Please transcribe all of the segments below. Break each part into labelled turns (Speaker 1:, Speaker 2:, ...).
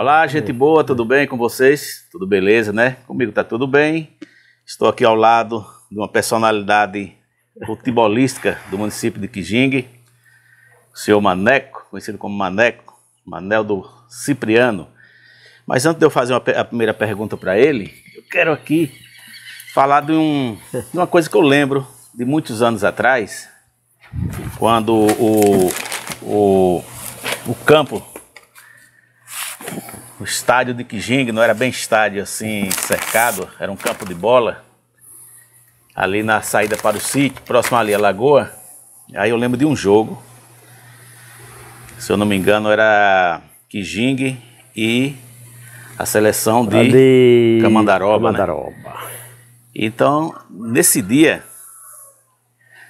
Speaker 1: Olá, gente boa, tudo bem com vocês? Tudo beleza, né? Comigo tá tudo bem. Estou aqui ao lado de uma personalidade futebolística do município de Quijingue, o senhor Maneco, conhecido como Maneco, Manel do Cipriano. Mas antes de eu fazer uma, a primeira pergunta para ele, eu quero aqui falar de, um, de uma coisa que eu lembro de muitos anos atrás, quando o, o, o campo o estádio de Kijing não era bem estádio assim cercado, era um campo de bola ali na saída para o sítio, próximo ali à lagoa. Aí eu lembro de um jogo, se eu não me engano era Kijing e a seleção de, de... Camandaroba. Né? Camandaroba. Né? Então, nesse dia,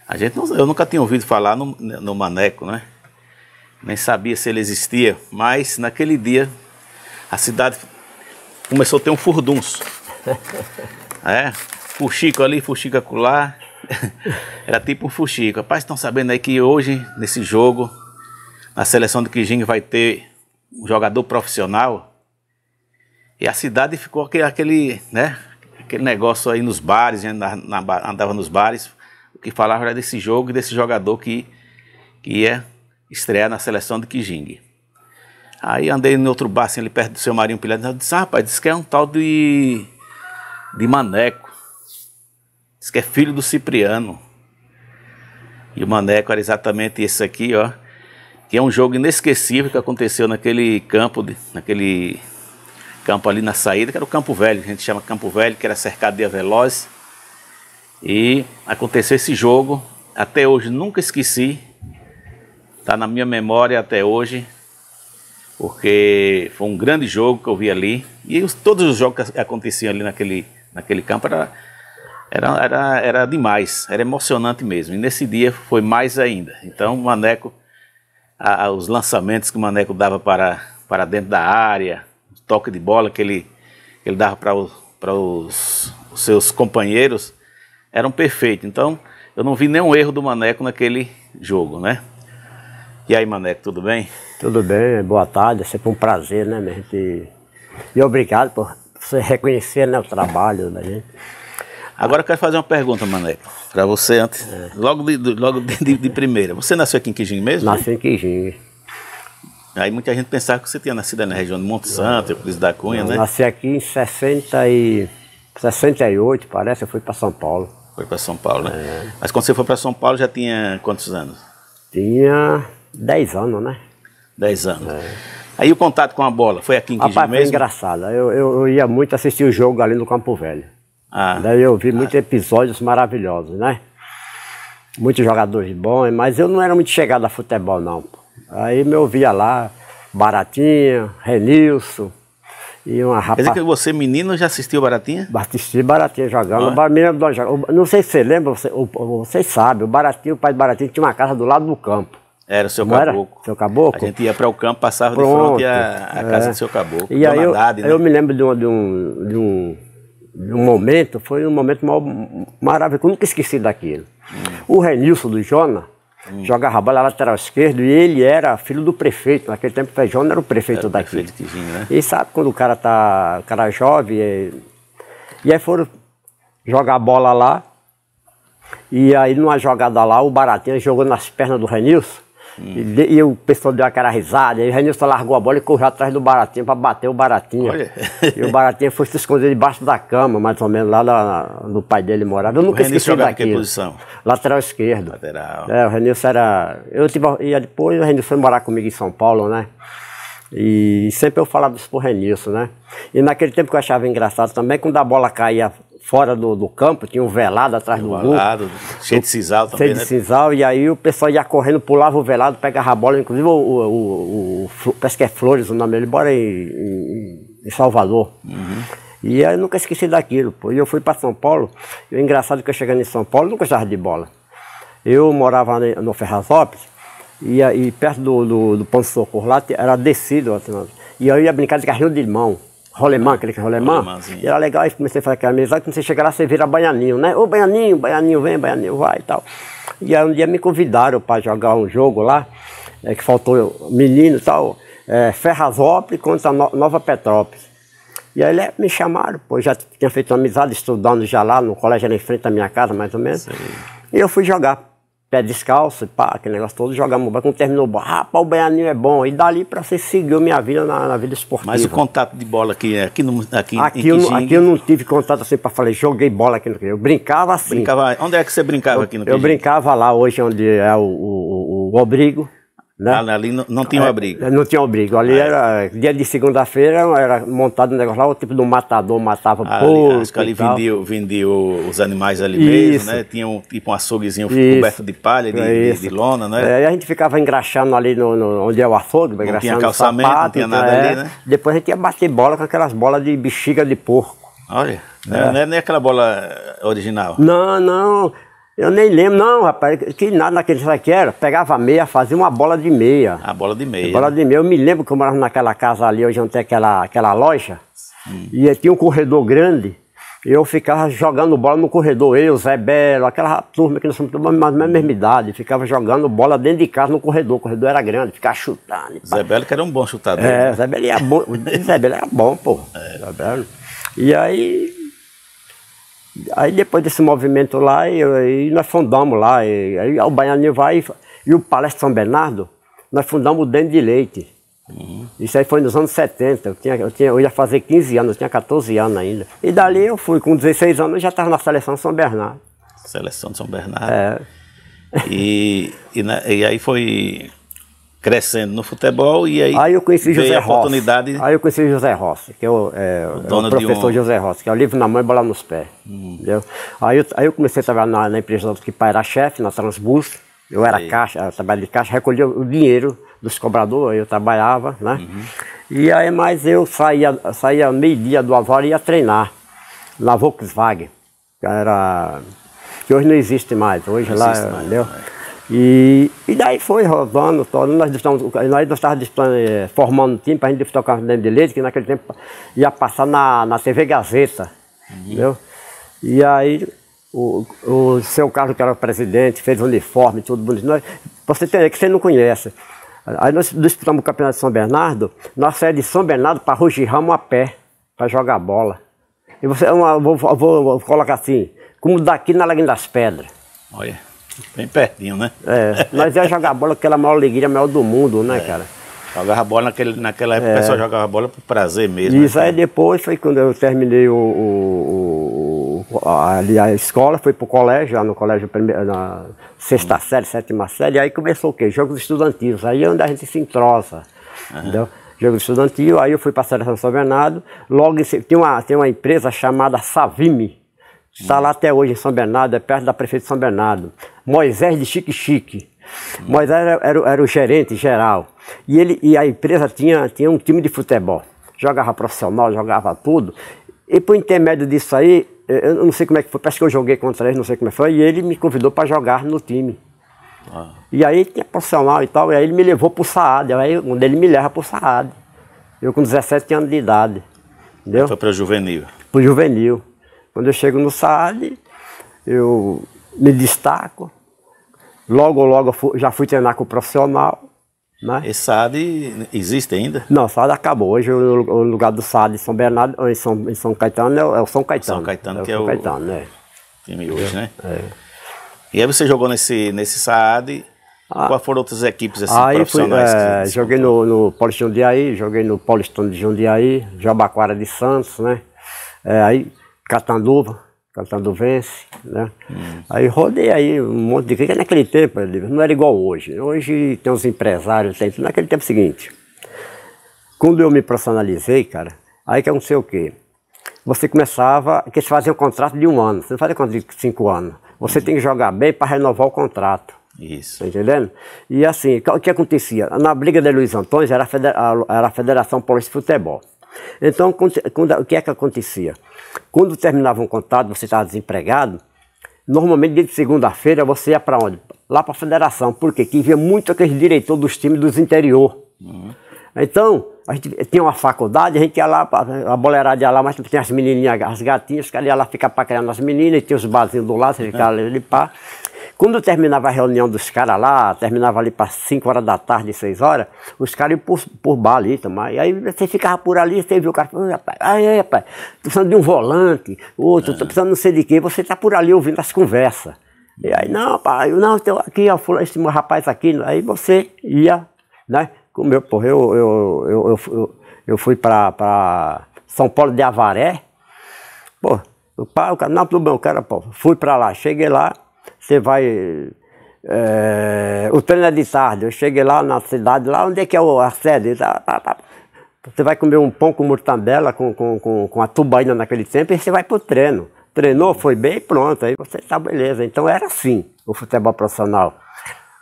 Speaker 1: a gente não, eu nunca tinha ouvido falar no, no Maneco, né? Nem sabia se ele existia, mas naquele dia a cidade começou a ter um furdunço. é, fuxico ali, fuxico acolá. Era tipo um fuxico. Rapaz, estão sabendo aí que hoje, nesse jogo, na seleção do Quijing vai ter um jogador profissional. E a cidade ficou aquele, aquele né? Aquele negócio aí nos bares, né? na, na, andava nos bares, o que falava era desse jogo e desse jogador que, que ia estrear na seleção do Quijing. Aí andei em outro bar, assim, ali perto do seu Marinho Pilhado. Eu disse, ah, rapaz, disse que é um tal de, de Maneco. Diz que é filho do Cipriano. E o Maneco era exatamente esse aqui, ó. Que é um jogo inesquecível que aconteceu naquele campo, de, naquele campo ali na saída, que era o Campo Velho, que a gente chama Campo Velho, que era cercado de veloz. E aconteceu esse jogo, até hoje nunca esqueci, tá na minha memória até hoje porque foi um grande jogo que eu vi ali. E os, todos os jogos que aconteciam ali naquele, naquele campo era, era, era, era demais, era emocionante mesmo. E nesse dia foi mais ainda. Então, o Maneco, a, a, os lançamentos que o Maneco dava para, para dentro da área, o toque de bola que ele, que ele dava para, o, para os, os seus companheiros, eram perfeitos. Então, eu não vi nenhum erro do Maneco naquele jogo, né? E aí, Maneco, tudo bem?
Speaker 2: Tudo bem, boa tarde. É sempre um prazer, né, minha gente? E obrigado por você reconhecer né, o trabalho da gente. Agora eu quero fazer uma pergunta,
Speaker 1: Maneco, para você antes, é. logo, de, logo de, de, primeira. Você nasceu aqui em Quijim mesmo? Nasci
Speaker 2: em Quijim.
Speaker 1: Aí muita gente pensava que você tinha nascido na região de Monte Santo, Euclides da Cunha, né? Nasci
Speaker 2: aqui em 60 e... 68, parece, eu fui para São Paulo.
Speaker 1: Foi para São Paulo, né? É. Mas quando você foi para São Paulo já tinha quantos
Speaker 2: anos? Tinha 10 anos, né?
Speaker 1: 10 anos. É. Aí o contato com a bola, foi aqui em Quijim Rapaz, mesmo? foi engraçado.
Speaker 2: Eu, eu, eu, ia muito assistir o jogo ali no Campo Velho. Ah, Daí eu vi ah. muitos episódios maravilhosos, né? Muitos jogadores bons, mas eu não era muito chegado a futebol, não. Aí me ouvia lá, Baratinha, Renilson, e uma rapaz... Quer dizer que
Speaker 1: você, menino, já assistiu Baratinha? Assisti Baratinha jogando.
Speaker 2: Ah. Não sei se você lembra, você, vocês sabem, o Baratinho o pai do Baratinha tinha uma casa do lado do campo. Era
Speaker 1: o seu não caboclo.
Speaker 2: Era? Seu caboclo? A gente
Speaker 1: ia para o campo, passava Pronto. de frente à, a casa é. do seu caboclo. E aí eu, né? eu me
Speaker 2: lembro de um, de um, de um um momento, foi um momento maravilhoso, eu nunca esqueci daquilo. Hum. O Renilson do Jona hum. jogava bola lateral esquerdo e ele era filho do prefeito. Naquele tempo o Jona era o prefeito era o daqui. Prefeito que vinha, né? E sabe quando o cara tá. O cara jovem. E, é, e aí foram jogar bola lá. E aí numa jogada lá, o Baratinha jogou nas pernas do Renilson. Hum. E, o pessoal deu aquela risada, e o Renilson largou a bola e correu atrás do baratinho para bater o baratinho E o baratinho foi se esconder debaixo da cama, mais ou menos, lá na, no pai dele morava. Eu nunca o esqueci Que posição? Lateral esquerdo. Lateral. É, o Renilson era... Eu tive, e depois o Renilson foi morar comigo em São Paulo, né? E sempre eu falava isso pro Renilson, né? E naquele tempo que eu achava engraçado também, quando a bola caía fora do, do campo, tinha um velado atrás do gol. cheio de sisal também. Cheio de né? sisal, e aí o pessoal ia correndo, pulava o velado, pegava a bola, inclusive o, o, o, o parece que é Flores o nome dele, mora em, em, Salvador. Uhum. E eu nunca esqueci daquilo, pô. E eu fui para São Paulo, e o engraçado é que eu chegando em São Paulo, eu não gostava de bola. Eu morava no Ferrazópolis, e, aí perto do, do, do ponto de socorro lá era descido, assim, e eu ia brincar de carrinho de mão rolemã, aquele que é rolemã. era legal, aí comecei a fazer aquela amizade. Quando você chegar lá, você vira baianinho, né? Ô, baianinho, baianinho, vem, baianinho, vai e tal. E aí um dia me convidaram para jogar um jogo lá, é, que faltou menino e tal, é, Ferrazópolis contra no Nova Petrópolis. E aí me chamaram, pô, já tinha feito uma amizade estudando já lá no colégio, era em frente à minha casa, mais ou menos. Sim. E eu fui jogar pé descalço, pá, aquele negócio todo, jogamos banho. Quando terminou o banho, rapaz, o banhaninho é bom. E dali pra você seguiu minha vida na, na vida esportiva. Mas o contato de bola aqui,
Speaker 1: é, aqui, no, aqui, aqui, eu, não, aqui eu
Speaker 2: não tive contato assim pra falar, joguei bola aqui no Quijingue. Eu brincava assim. Brincava,
Speaker 1: onde é que você brincava eu, aqui no Quijingue? Eu
Speaker 2: brincava lá hoje, onde é o, o, o, o Obrigo. Né? ali não, não tinha um abrigo. É, não tinha um abrigo. Ali ah, era dia de segunda-feira, era montado um negócio lá, o tipo do matador matava ah, porco. Ali, acho que ali vendia,
Speaker 1: vendia os animais ali Isso. mesmo, né? Tinha um, tipo um açouguezinho Isso. coberto de palha, de, de, de, lona, né? É,
Speaker 2: a gente ficava engraxando ali no, no onde é o açougue, não engraxando tinha calçamento, sapato, não tinha nada é. ali, né? Depois a gente ia bater bola com aquelas bolas de bexiga de porco. Olha, né? é. não, é, nem é aquela bola original. Não, não. Eu nem lembro, não, rapaz, que nada naquele saque era. Pegava meia, fazia uma bola de meia. A bola de meia. A bola de meia. Eu me lembro que eu morava naquela casa ali, onde tem aquela, aquela loja. Hum. E tinha um corredor grande. e Eu ficava jogando bola no corredor, eu, Zé Belo, aquela turma que nós somos mais da mesma idade, ficava jogando bola dentro de casa no corredor, o corredor era grande, ficava chutando. Zé
Speaker 1: Belo que era um bom chutador. É, né? Zé
Speaker 2: Belo era bom, Zé Belo era bom, pô. É. Zé Belo. E aí Aí depois desse movimento lá, e, e nós fundamos lá, e, aí o Baianinho vai e, o Palestra São Bernardo, nós fundamos o Dente de Leite. Uhum. Isso aí foi nos anos 70, eu, tinha, eu, tinha, eu ia fazer 15 anos, eu tinha 14 anos ainda. E dali eu fui, com 16 anos eu já estava na seleção São Bernardo.
Speaker 1: Seleção de São Bernardo. É. E, e, na, e aí foi crescendo no futebol e aí, aí eu conheci José a Rossi. oportunidade.
Speaker 2: Aí eu conheci José Rossi, que eu, é, o, dono é, é o professor um... José Rossi, que é o livro na mão e bola nos pés. Hum. Entendeu? Aí, eu, aí eu comecei a trabalhar na, na empresa que pai era chefe, na Transbus. Eu era aí. caixa, eu trabalhava de caixa, recolhia o dinheiro dos cobradores, eu trabalhava, né? Uhum. E aí, mais eu saía, saía meio-dia do avó e ia treinar na Volkswagen. Que era. que hoje não existe mais. Hoje não lá, mais, entendeu? Né? E, e daí foi rodando, nós estávamos, nós estávamos eh, formando um time para a gente disputar o Campeonato de Leite, que naquele tempo ia passar na, na TV Gazeta, uhum. entendeu? E aí o, o seu Carlos, que era o presidente, fez o uniforme, tudo bonito. você tem que você não conhece. Aí nós disputamos o Campeonato de São Bernardo, nós saímos de São Bernardo para rugirramo a pé, para jogar bola. E você, eu vou, vou, vou, colocar assim, como daqui na Lagoa das Pedras.
Speaker 1: Olha. Bem pertinho, né?
Speaker 2: É, nós ia jogar bola aquela é maior alegria, maior
Speaker 1: do mundo, né, é. cara? Jogava bola naquele, naquela época, é. o pessoal jogava bola por prazer mesmo. Né, Isso aí
Speaker 2: depois foi quando eu terminei o, o, o a, ali a escola, fui pro colégio, lá no colégio primeiro, na sexta hum. série, sétima série, aí começou o quê? Jogos estudantis, aí é onde a gente se entrosa, uhum. entendeu? Jogo estudantil, aí eu fui para a Seleção São Bernardo, logo em, tem, uma, tem uma empresa chamada Savime, Está lá até hoje em São Bernardo, é perto da prefeita de São Bernardo. Moisés de Chique Chique. Moisés era, era, era, o gerente geral. E, ele, e a empresa tinha, tinha um time de futebol. Jogava profissional, jogava tudo. E por intermédio disso aí, eu não sei como é que foi, parece que eu joguei contra ele, não sei como é que foi, e ele me convidou para jogar no time. Ah. E aí tinha profissional e tal, e aí ele me levou para o Saad, aí um ele me leva para o Saad. Eu com 17 anos de idade. Entendeu? Foi para juvenil. Para juvenil. Quando eu chego no Saad, eu me destaco. Logo, logo já fui treinar com o profissional. Né? E existe ainda? Não, Saad acabou. Hoje o, lugar do Saad em São Bernardo, em São, em São Caetano, é o, é o São Caetano. São Caetano, é que é o, Caetano, é. time hoje, né? É.
Speaker 1: E aí você jogou nesse, nesse SAD. Ah, Quais foram outras equipes assim, aí profissionais? Fui, é, que... Joguei
Speaker 2: no, no Paulistão de Jundiaí, joguei no Paulistão de Jundiaí, Jabaquara de Santos, né? É, aí Catanduva, Catanduvense, né? Hum. Aí rodei aí um monte de coisa Naquele tempo, não era igual hoje. Hoje tem os empresários, tem Naquele tempo é seguinte, quando eu me profissionalizei, cara, aí que aconteceu o quê? Você começava, que se fazia um contrato de um ano, você não fazia contrato de cinco anos. Você uhum. tem que jogar bem para renovar o contrato. Isso. Tá entendendo? E assim, o que acontecia? Na briga de Luiz Antônio era a, era a Federação Paulista de Futebol. Então, quando, quando, o que é que acontecia? Quando terminava um contrato, você estava desempregado, normalmente dia de segunda-feira você ia para onde? Lá para a federação. Por quê? Porque via muito aqueles diretor dos times dos interior. Uhum. Então, a gente tinha uma faculdade, a gente ia lá, a boleirada ia lá, mas tinha as menininhas, as gatinhas, os caras iam lá ficar criar as meninas, e tinha os barzinhos do lado, você ficava é. ali limpar. Quando terminava a reunião dos caras lá, terminava ali para 5 horas da tarde, 6 horas, os caras iam por, por bar ali tomar. E aí você ficava por ali, você viu o cara falando, rapaz, aí, rapaz, tô precisando de um volante, outro, é. tô precisando não sei de quê, você tá por ali ouvindo as conversas. E aí, não, pai, não, tem aqui, ó, esse meu rapaz aqui, aí você ia, né? Como eu, porra, eu, eu, eu, eu, fui para São Paulo de Avaré, pô, o, pai, o canal tudo bem, o cara, pô, fui para lá, cheguei lá, você vai. É, o treino é de tarde. Eu cheguei lá na cidade, lá onde é que é a sede? Tá, tá, tá. Você vai comer um pão com mortandela, com, com, com, com a tubaína naquele tempo, e você vai pro treino. Treinou, foi bem e pronto. Aí você tá beleza. Então era assim o futebol profissional.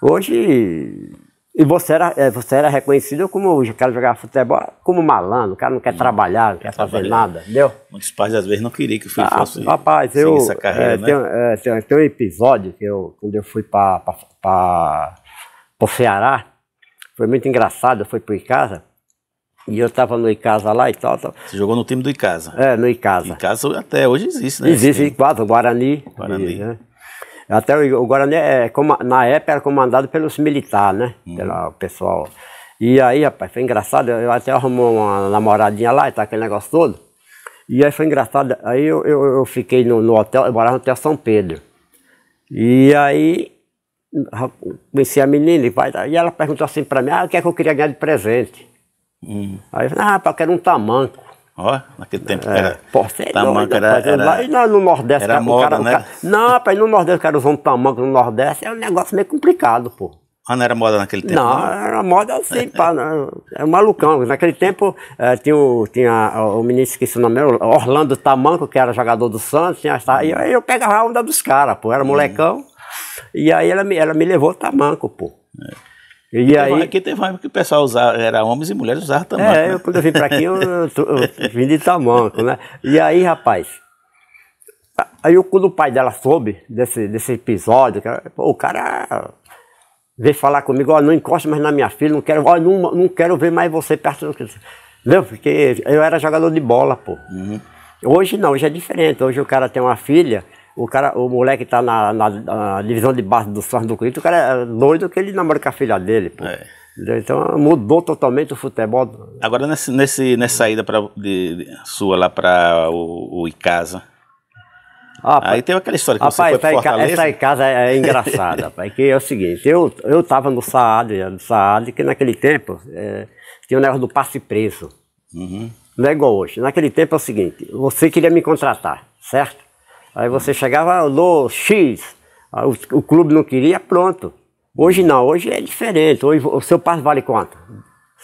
Speaker 2: Hoje e você era, é, você era reconhecido como o quero jogar futebol como malandro, o cara não quer não, trabalhar, não quer fazer nada, entendeu?
Speaker 1: Muitos pais às vezes não queriam que o filho ah, fosse rapaz, eu, essa carreira, é, né? Tem,
Speaker 2: é, tem, tem, um episódio que eu, quando eu fui para o Ceará, foi muito engraçado, eu fui para o Icasa, e eu estava no Icasa lá e tal, tal, Você jogou no time do Icasa? É, no Icasa. Icasa até hoje existe, né? Existe, quase, o Guarani. Guarani. né? Até o, o Guarani, é, na época, era comandado pelos militares, né? Hum. Pelo pessoal. E aí, rapaz, foi engraçado. Eu até arrumou uma namoradinha lá e tá aquele negócio todo. E aí foi engraçado. Aí eu, eu, eu fiquei no, no, hotel, eu morava no Hotel São Pedro. E aí conheci a menina e, vai, e ela perguntou assim pra mim: ah, o que é que eu queria ganhar de presente? Hum. Aí eu falei: ah, rapaz, eu quero um tamanco. Ó, naquele tempo é, era. Porfério, tamanco era, era, lá, e no Nordeste, era cara, moda, o cara, né? O cara, não, rapaz, no Nordeste o cara usando tamanco no Nordeste é um negócio meio complicado, pô. Ah, não era moda naquele tempo? Não, não? era moda assim, pá, né? é malucão. Naquele tempo é, tinha, o, tinha o menino, esqueci o nome, Orlando Tamanco, que era jogador do Santos, tinha, e eu, eu pegava a onda dos caras, pô, era uhum. molecão. Hum. E aí ela me, ela me levou Tamanco, pô. É. E aí... aqui
Speaker 1: teve uma época que o pessoal usava, era homens e mulheres usavam
Speaker 2: tamanco. É, né? eu, quando eu vim para aqui, eu, eu, eu, vim de tamanco, né? E aí, rapaz, aí eu, quando o pai dela soube desse, desse episódio, o cara veio falar comigo, ó, não encosta mais na minha filha, não quero, ó, não, não quero ver mais você perto do que. Entendeu? Porque eu era jogador de bola, pô. Uhum. Hoje não, hoje é diferente. Hoje o cara tem uma filha, o, cara, o moleque tá na, na, na divisão de base do Santos do Corinthians, o cara é doido que ele namora com a filha dele, pô. É. Então mudou totalmente o futebol.
Speaker 1: Agora nesse, nesse, nessa saída pra, de, de, sua lá para o, o Icasa.
Speaker 2: Ah, Aí pai, aquela história que você foi pra Fortaleza. Essa Icasa é, é engraçada, pai, que é o seguinte, eu, eu tava no Saad, no Saad, que naquele tempo é, tinha o um negócio do passe preso. Uhum. Não é igual hoje. Naquele tempo é o seguinte, você queria me contratar, certo? Aí você chegava, no ah, X, o, o clube não queria, pronto. Hoje não, hoje é diferente. Hoje o seu passo vale quanto?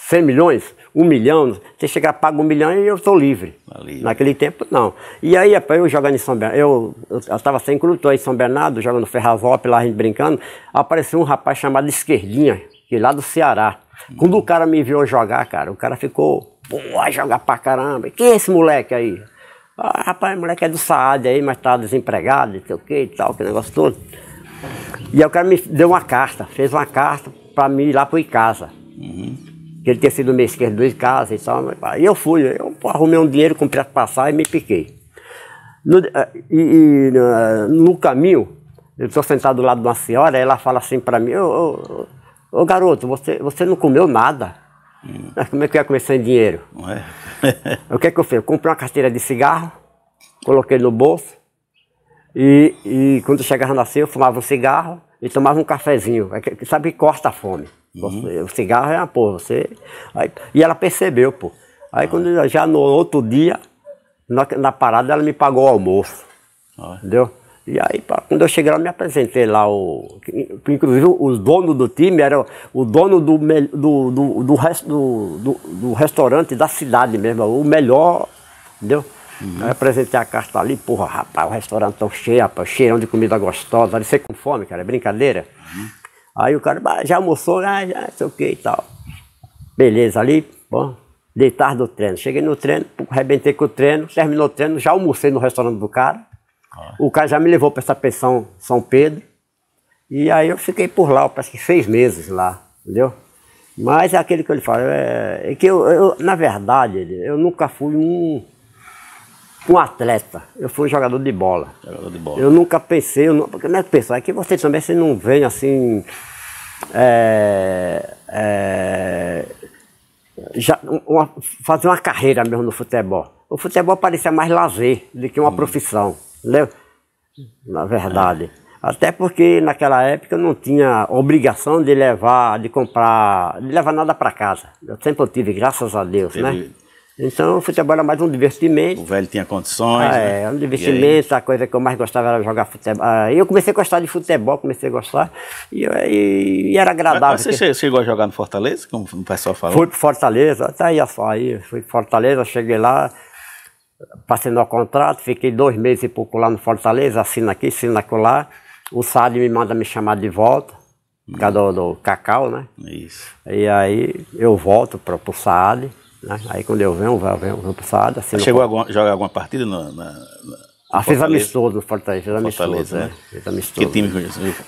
Speaker 2: 100 milhões? Um milhão? Você chegar, paga um milhão e eu estou tá livre. Naquele tempo, não. E aí, eu jogando em São Bernardo, eu estava sem clube, estou em São Bernardo, jogando Ferrazop lá a gente brincando, apareceu um rapaz chamado Esquerdinha, que é lá do Ceará. Hum. Quando o cara me viu jogar, cara, o cara ficou, pô, jogar pra caramba. Quem é esse moleque aí? Ah, rapaz, moleque é do Saad aí, mas tá desempregado, não sei o que e tal, que negócio todo. E o cara me deu uma carta, fez uma carta para mim ir lá pro Icasa. Uhum. Que ele tinha sido meio esquerdo do Icasa e tal. E eu fui, eu arrumei um dinheiro, comprei a passar e me piquei. No, eh, e, e eh, no caminho, eu tô sentado do lado de uma senhora, ela fala assim para mim, ô, ô, ô garoto, você, você não comeu nada. Hum. Mas como é que eu ia começar em dinheiro? É? o que é que eu fiz? Eu comprei uma carteira de cigarro, coloquei no bolso, e, e quando eu chegava na ceia, eu fumava um cigarro e tomava um cafezinho. É que, sabe que corta a fome. Uhum. Você, uhum. o cigarro é uma porra. Você... Aí, e ela percebeu, pô. Aí ah. quando já no outro dia, na, na, parada, ela me pagou o almoço. Ah. Entendeu? E aí, quando eu cheguei lá, me apresentei lá. O, inclusive, o dono do time era o dono do, do, do, do, do, do, restaurante da cidade mesmo, o melhor, entendeu? Uhum. apresentei a carta ali, porra, rapaz, o restaurante tão cheio, rapaz, cheirão de comida gostosa, ali, sei com fome, cara, é brincadeira. Uhum. Aí o cara, já almoçou, ah, já sei o que e tal. Beleza, ali, bom, deitar do treino. Cheguei no treino, arrebentei com o treino, terminou o treino, já almocei no restaurante do cara. Ah. O cara já me levou para essa pensão São Pedro. E aí eu fiquei por lá, parece que seis meses lá, entendeu? Mas é aquele que eu lhe falo, é, é que eu, eu, na verdade, eu nunca fui um, um atleta, eu fui um jogador de bola. Jogador de bola. Eu nunca pensei, eu não, porque não é pensar, é que você também você não vem assim. É, é, já, uma, fazer uma carreira mesmo no futebol. O futebol parecia mais lazer do que uma hum. profissão. Entendeu? Na verdade. Até porque naquela época eu não tinha obrigação de levar, de comprar, de levar nada para casa. Eu sempre tive, graças a Deus, Entendi. né? Então o futebol era mais um divertimento. O velho tinha condições. Ah, né? É, um divertimento, a coisa que eu mais gostava era jogar futebol. Ah, eu comecei a gostar de futebol, comecei a gostar, e, e, e era agradável. Mas, mas você
Speaker 1: porque... chegou a jogar no Fortaleza, como o pessoal falou? Fui pro
Speaker 2: Fortaleza, até tá aí só aí, fui pro Fortaleza, cheguei lá, passando tá o contrato, fiquei dois meses e pouco lá no Fortaleza, assina aqui, assina lá. O SAD me manda me chamar de volta, por causa do, do cacau, né? Isso. E aí eu volto para o Saad, né? Aí quando eu venho, eu venho, eu venho pro Saad. Você Chegou a alguma,
Speaker 1: jogar alguma partida na, na... Ah, fiz amistoso no Fortaleza, fiz amistoso, Fortaleza, né? É, que time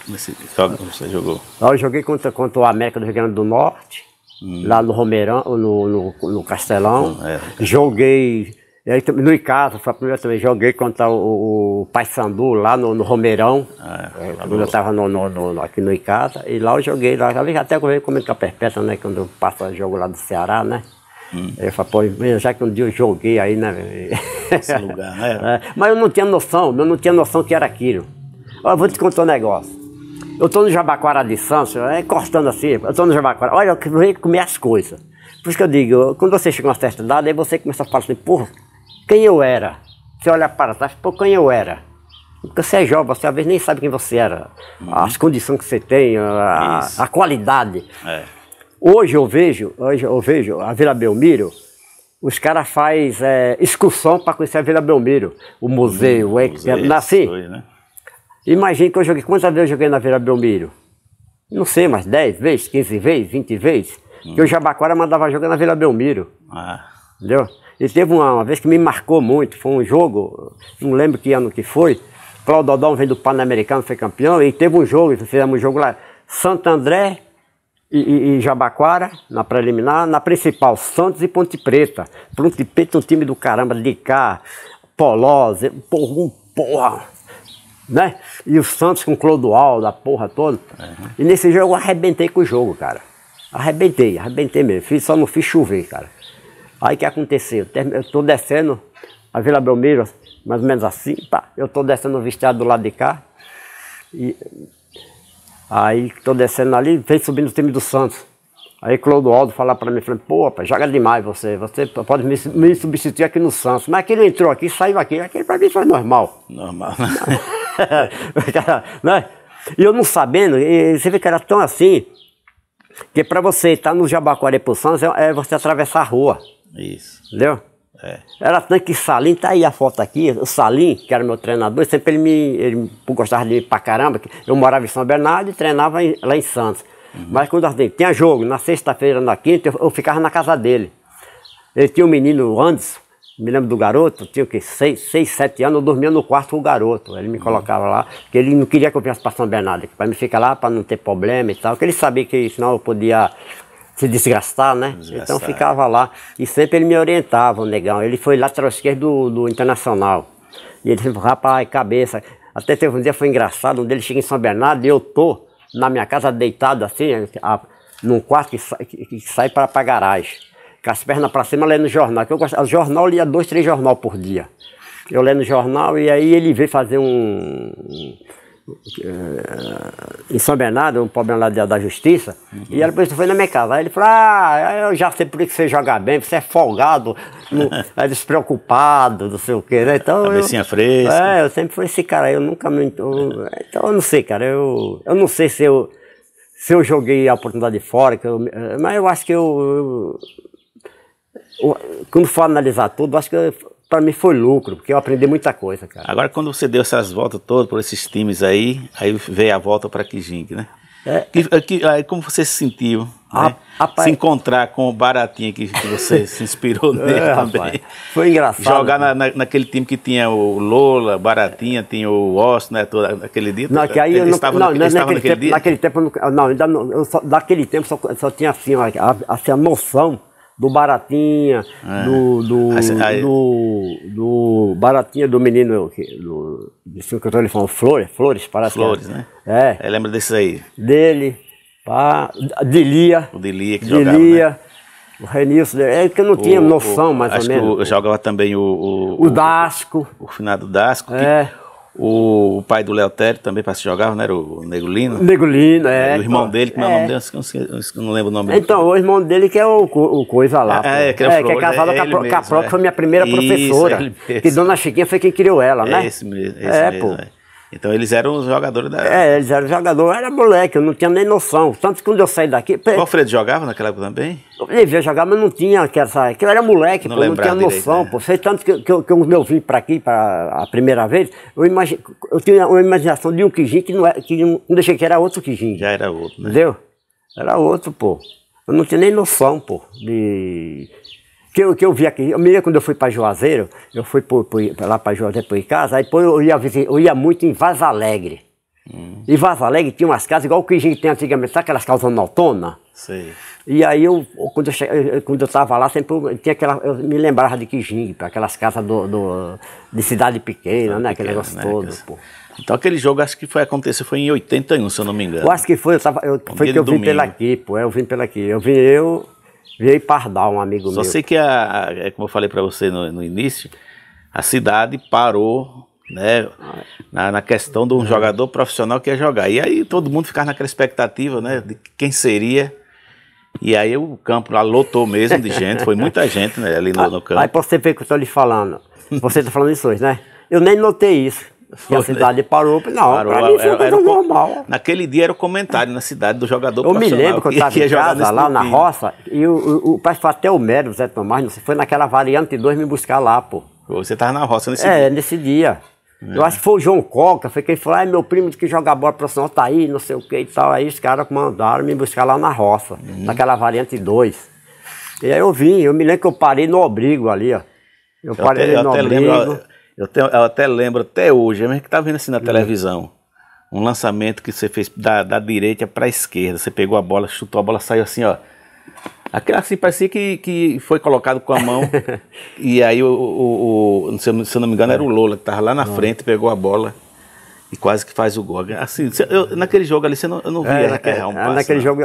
Speaker 1: você, jogou?
Speaker 2: eu joguei contra, contra o América do Rio Grande do Norte, hum. lá no Romeirão, no, no, no Castelão. Hum, é. Joguei e aí, no Icasa, foi a primeira vez, joguei contra o, o Paysandu lá no, no Romeirão, é, é quando eu estava no, no, aqui no Icasa, e lá eu joguei, lá, eu até eu comento com a Perpétua, né, quando passa jogo lá do Ceará, né, Hum. Eu falei, pô, já que um dia eu joguei aí, né? Esse lugar, né? É, mas eu não tinha noção, eu não tinha noção que era aquilo. Olha, vou te contar um negócio. Eu tô no Jabaquara de Santos, é, encostando assim, eu tô no Jabaquara, olha, eu venho comer as coisas. Por isso que eu digo, quando você chega a uma certa idade, aí você começa a falar assim, porra, quem eu era. Você olha para trás, pô, quem eu era. Porque você é jovem, você às vezes nem sabe quem você era. Uhum. As condições que você tem, a, a qualidade. É. Hoje eu vejo, hoje eu vejo a Vila Belmiro, os caras fazem é, excursão para conhecer a Vila Belmiro, o museu, uhum, é, o museu, nasci. Né? Foi, né? Imagina que eu joguei, quantas vezes eu joguei na Vila Belmiro? Não sei, mas 10 vezes, 15 vezes, 20 vezes. Uhum. Que o uhum. Jabaquara mandava jogar na Vila Belmiro. Ah. Entendeu? E teve uma, uma, vez que me marcou muito, foi um jogo, não lembro que ano que foi, Cláudio Odão veio do Pan-Americano, foi campeão, e teve um jogo, fizemos um jogo lá, Santo André e, e, e, Jabaquara, na preliminar, na principal, Santos e Ponte Preta. Ponte Preta um time do caramba, de cá, Polose, porra, porra, né? E o Santos com Clodoaldo, a porra toda. Uhum. E nesse jogo eu arrebentei com o jogo, cara. Arrebentei, arrebentei mesmo. Fiz, só não fiz chover, cara. Aí que aconteceu? Eu estou descendo a Vila Belmiro, mais ou menos assim, pá. Eu estou descendo o vestiário do lado de cá. E aí estou descendo ali, vem subindo o time do Santos. Aí Clodoaldo falar para mim, falando, pô, rapaz, joga demais você, você pode me, me, substituir aqui no Santos. Mas aquele entrou aqui, saiu aqui, aquele para mim foi normal. Normal, né? E eu não sabendo, você vê que era tão assim, que para você estar tá no Jabaquara para o Santos, é, é você atravessar a rua. Isso. Entendeu? É. Era tanque Salim, tá aí a foto aqui, o Salim, que era meu treinador, sempre ele me ele gostava de mim pra caramba, eu morava em São Bernardo e treinava em, lá em Santos. Uhum. Mas quando assim, tinha jogo, na sexta-feira, na quinta, eu, eu, ficava na casa dele. Ele tinha um menino, antes, me lembro do garoto, tinha o quê? Seis, seis, sete anos, eu dormia no quarto com o garoto. Ele me uhum. colocava uhum. lá, porque ele não queria que eu viesse pra São Bernardo, para me ficar lá, para não ter problema e tal, porque ele sabia que senão eu podia se desgastar, né? Desgastar. Então ficava lá. E sempre ele me orientava, o negão. Ele foi lá esquerda do, do Internacional. E ele disse, rapaz, cabeça. Até teve um dia foi engraçado, um dia ele chega em São Bernardo e eu tô na minha casa deitado assim, a, num quarto que sai, que sai para a garagem. Com as pernas para cima lendo jornal. Que eu gostava, jornal eu lia dois, três jornal por dia. Eu lendo jornal e aí ele veio fazer um é, é, em São Bernardo, um problema lá da, da justiça, uhum. e ela pensou, foi na minha casa. Aí ele falou, ah, eu já sei por que você joga bem, você é folgado, no, é despreocupado, não sei o quê, né? Então, Cabecinha eu, fresca. É, eu sempre fui esse cara, eu nunca me... Eu, então eu não sei, cara, eu, eu não sei se eu, se eu joguei a oportunidade fora, eu, mas eu acho que eu, eu quando for analisar tudo, acho que eu, para mim foi lucro, porque eu aprendi muita coisa,
Speaker 1: cara. Agora, quando você deu essas voltas todas por esses times aí, aí veio a volta para Kijing, né? É, que, é que, aí como você se sentiu? A, né? rapaz, se encontrar com o Baratinha que, que você se inspirou nele é, também. Rapaz, foi engraçado. Jogar na, na, naquele time que tinha o Lola, Baratinha, tinha o Osso, né? Todo, naquele dia? Não, que aí eu não, estava, não, naquele, não, naquele, naquele tempo, dia? Naquele
Speaker 2: tempo, não, ainda não, eu só, naquele tempo só, só tinha assim, assim, a noção do Baratinha, é. do, do, aí... do, do, Baratinha do menino do, do que eu tô lhe falando, Flores, Flores, parece Flores, que é. né? É. é lembra desse aí. Dele, pá, Lia. O Lia que jogava, né? O Renilson, é que eu não o, tinha noção, mais ou menos. eu
Speaker 1: jogava também o... O, o Dasco. O, o finado Dasco. É. Que, o, pai do Leotério também para se jogar, né? Era o Negolino. Negolino, é. O irmão então, dele, como é, é o nome é. dele? Eu não lembro o nome dele.
Speaker 2: Então, o irmão dele que é o, o Coisa lá. É, é, que, é, é, que é casado é com a, mesmo, foi minha primeira é. Isso, professora. Que Dona Chiquinha foi quem criou ela, né? É esse mesmo. Esse é, mesmo, pô. Então eles eram os jogadores da. É, eles eram jogadores, eu era moleque, eu não tinha nem noção. Tanto que quando eu saí daqui. O Alfredo
Speaker 1: jogava naquela época
Speaker 2: também? Ele veio jogar, mas não tinha aquela. Que eu era moleque, não, pô, não tinha noção, né? pô né? Sei, tanto que, que, eu, quando eu vim para aqui pra, a primeira vez, eu, imagi... eu tinha uma imaginação de um Kijin que não, é, que não deixei que era outro Kijin. Já era outro, né? Entendeu? Era outro, pô. Eu não tinha nem noção, pô, de que eu, que eu vi aqui. Eu me lembro quando eu fui para Juazeiro, eu fui por, por, lá para Juazeiro por casa, aí depois eu ia, eu ia muito em Vaza Alegre. Hum. E Vaza Alegre tinha umas casas igual o que a gente tem antigamente, sabe aquelas casas noturnas? Sim. E aí eu, quando eu, estava lá, sempre eu, tinha aquela, eu me lembrava de Kijingue, aquelas casas do, do, de cidade pequena, cidade né? Aquele pequena, negócio né? todo, pô. Então aquele jogo acho que foi acontecer
Speaker 1: foi em 81, se eu não me engano. Eu acho
Speaker 2: que foi, eu tava, eu, foi que eu vim pela aqui, pô, é, eu vim pela aqui. Eu vim eu, Veio Pardal, um amigo Só meu. Só sei
Speaker 1: que, a, a, é como eu falei para você no, no, início, a cidade parou né, na, na, questão de um é. jogador profissional que ia jogar. E aí todo mundo ficava naquela expectativa né, de quem seria. E aí o campo lá lotou mesmo de gente, foi muita gente né, ali no, no campo. Aí
Speaker 2: você ver que eu estou lhe falando. Você está falando isso hoje, né? Eu nem notei isso. E a cidade parou, não, parou, pra mim foi era, era
Speaker 1: normal. Naquele dia era o comentário na cidade do jogador eu Eu me lembro que eu estava em casa, lá na roça,
Speaker 2: e o, o, o pai foi até o médio, o Zé Tomás, não sei, foi naquela variante 2 me buscar lá, pô. Você estava na roça nesse é, dia? É, nesse dia. É. Eu acho que foi o João Coca, foi quem falou, ah, meu primo que joga bola profissional tá aí, não sei o que e tal. Aí os caras mandaram me buscar lá na roça, uhum. naquela variante 2. E aí eu vim, eu me lembro que eu parei no obrigo ali, ó. Eu, eu parei até, eu no até Lembro,
Speaker 1: eu, tenho, eu até lembro, até hoje, é mesmo que tá vendo assim na uhum. televisão, um lançamento que você fez da, da direita para a esquerda. Você pegou a bola, chutou a bola, saiu assim, ó. Aquela assim, parecia que, que foi colocado com a mão. e aí, o, o, o, se, eu, não me engano, era o é. Lola que estava lá na ah. frente, pegou a bola e quase que faz o gol. Assim, eu, naquele jogo ali, você não, eu não via é, naquele, um é, naquele não. jogo,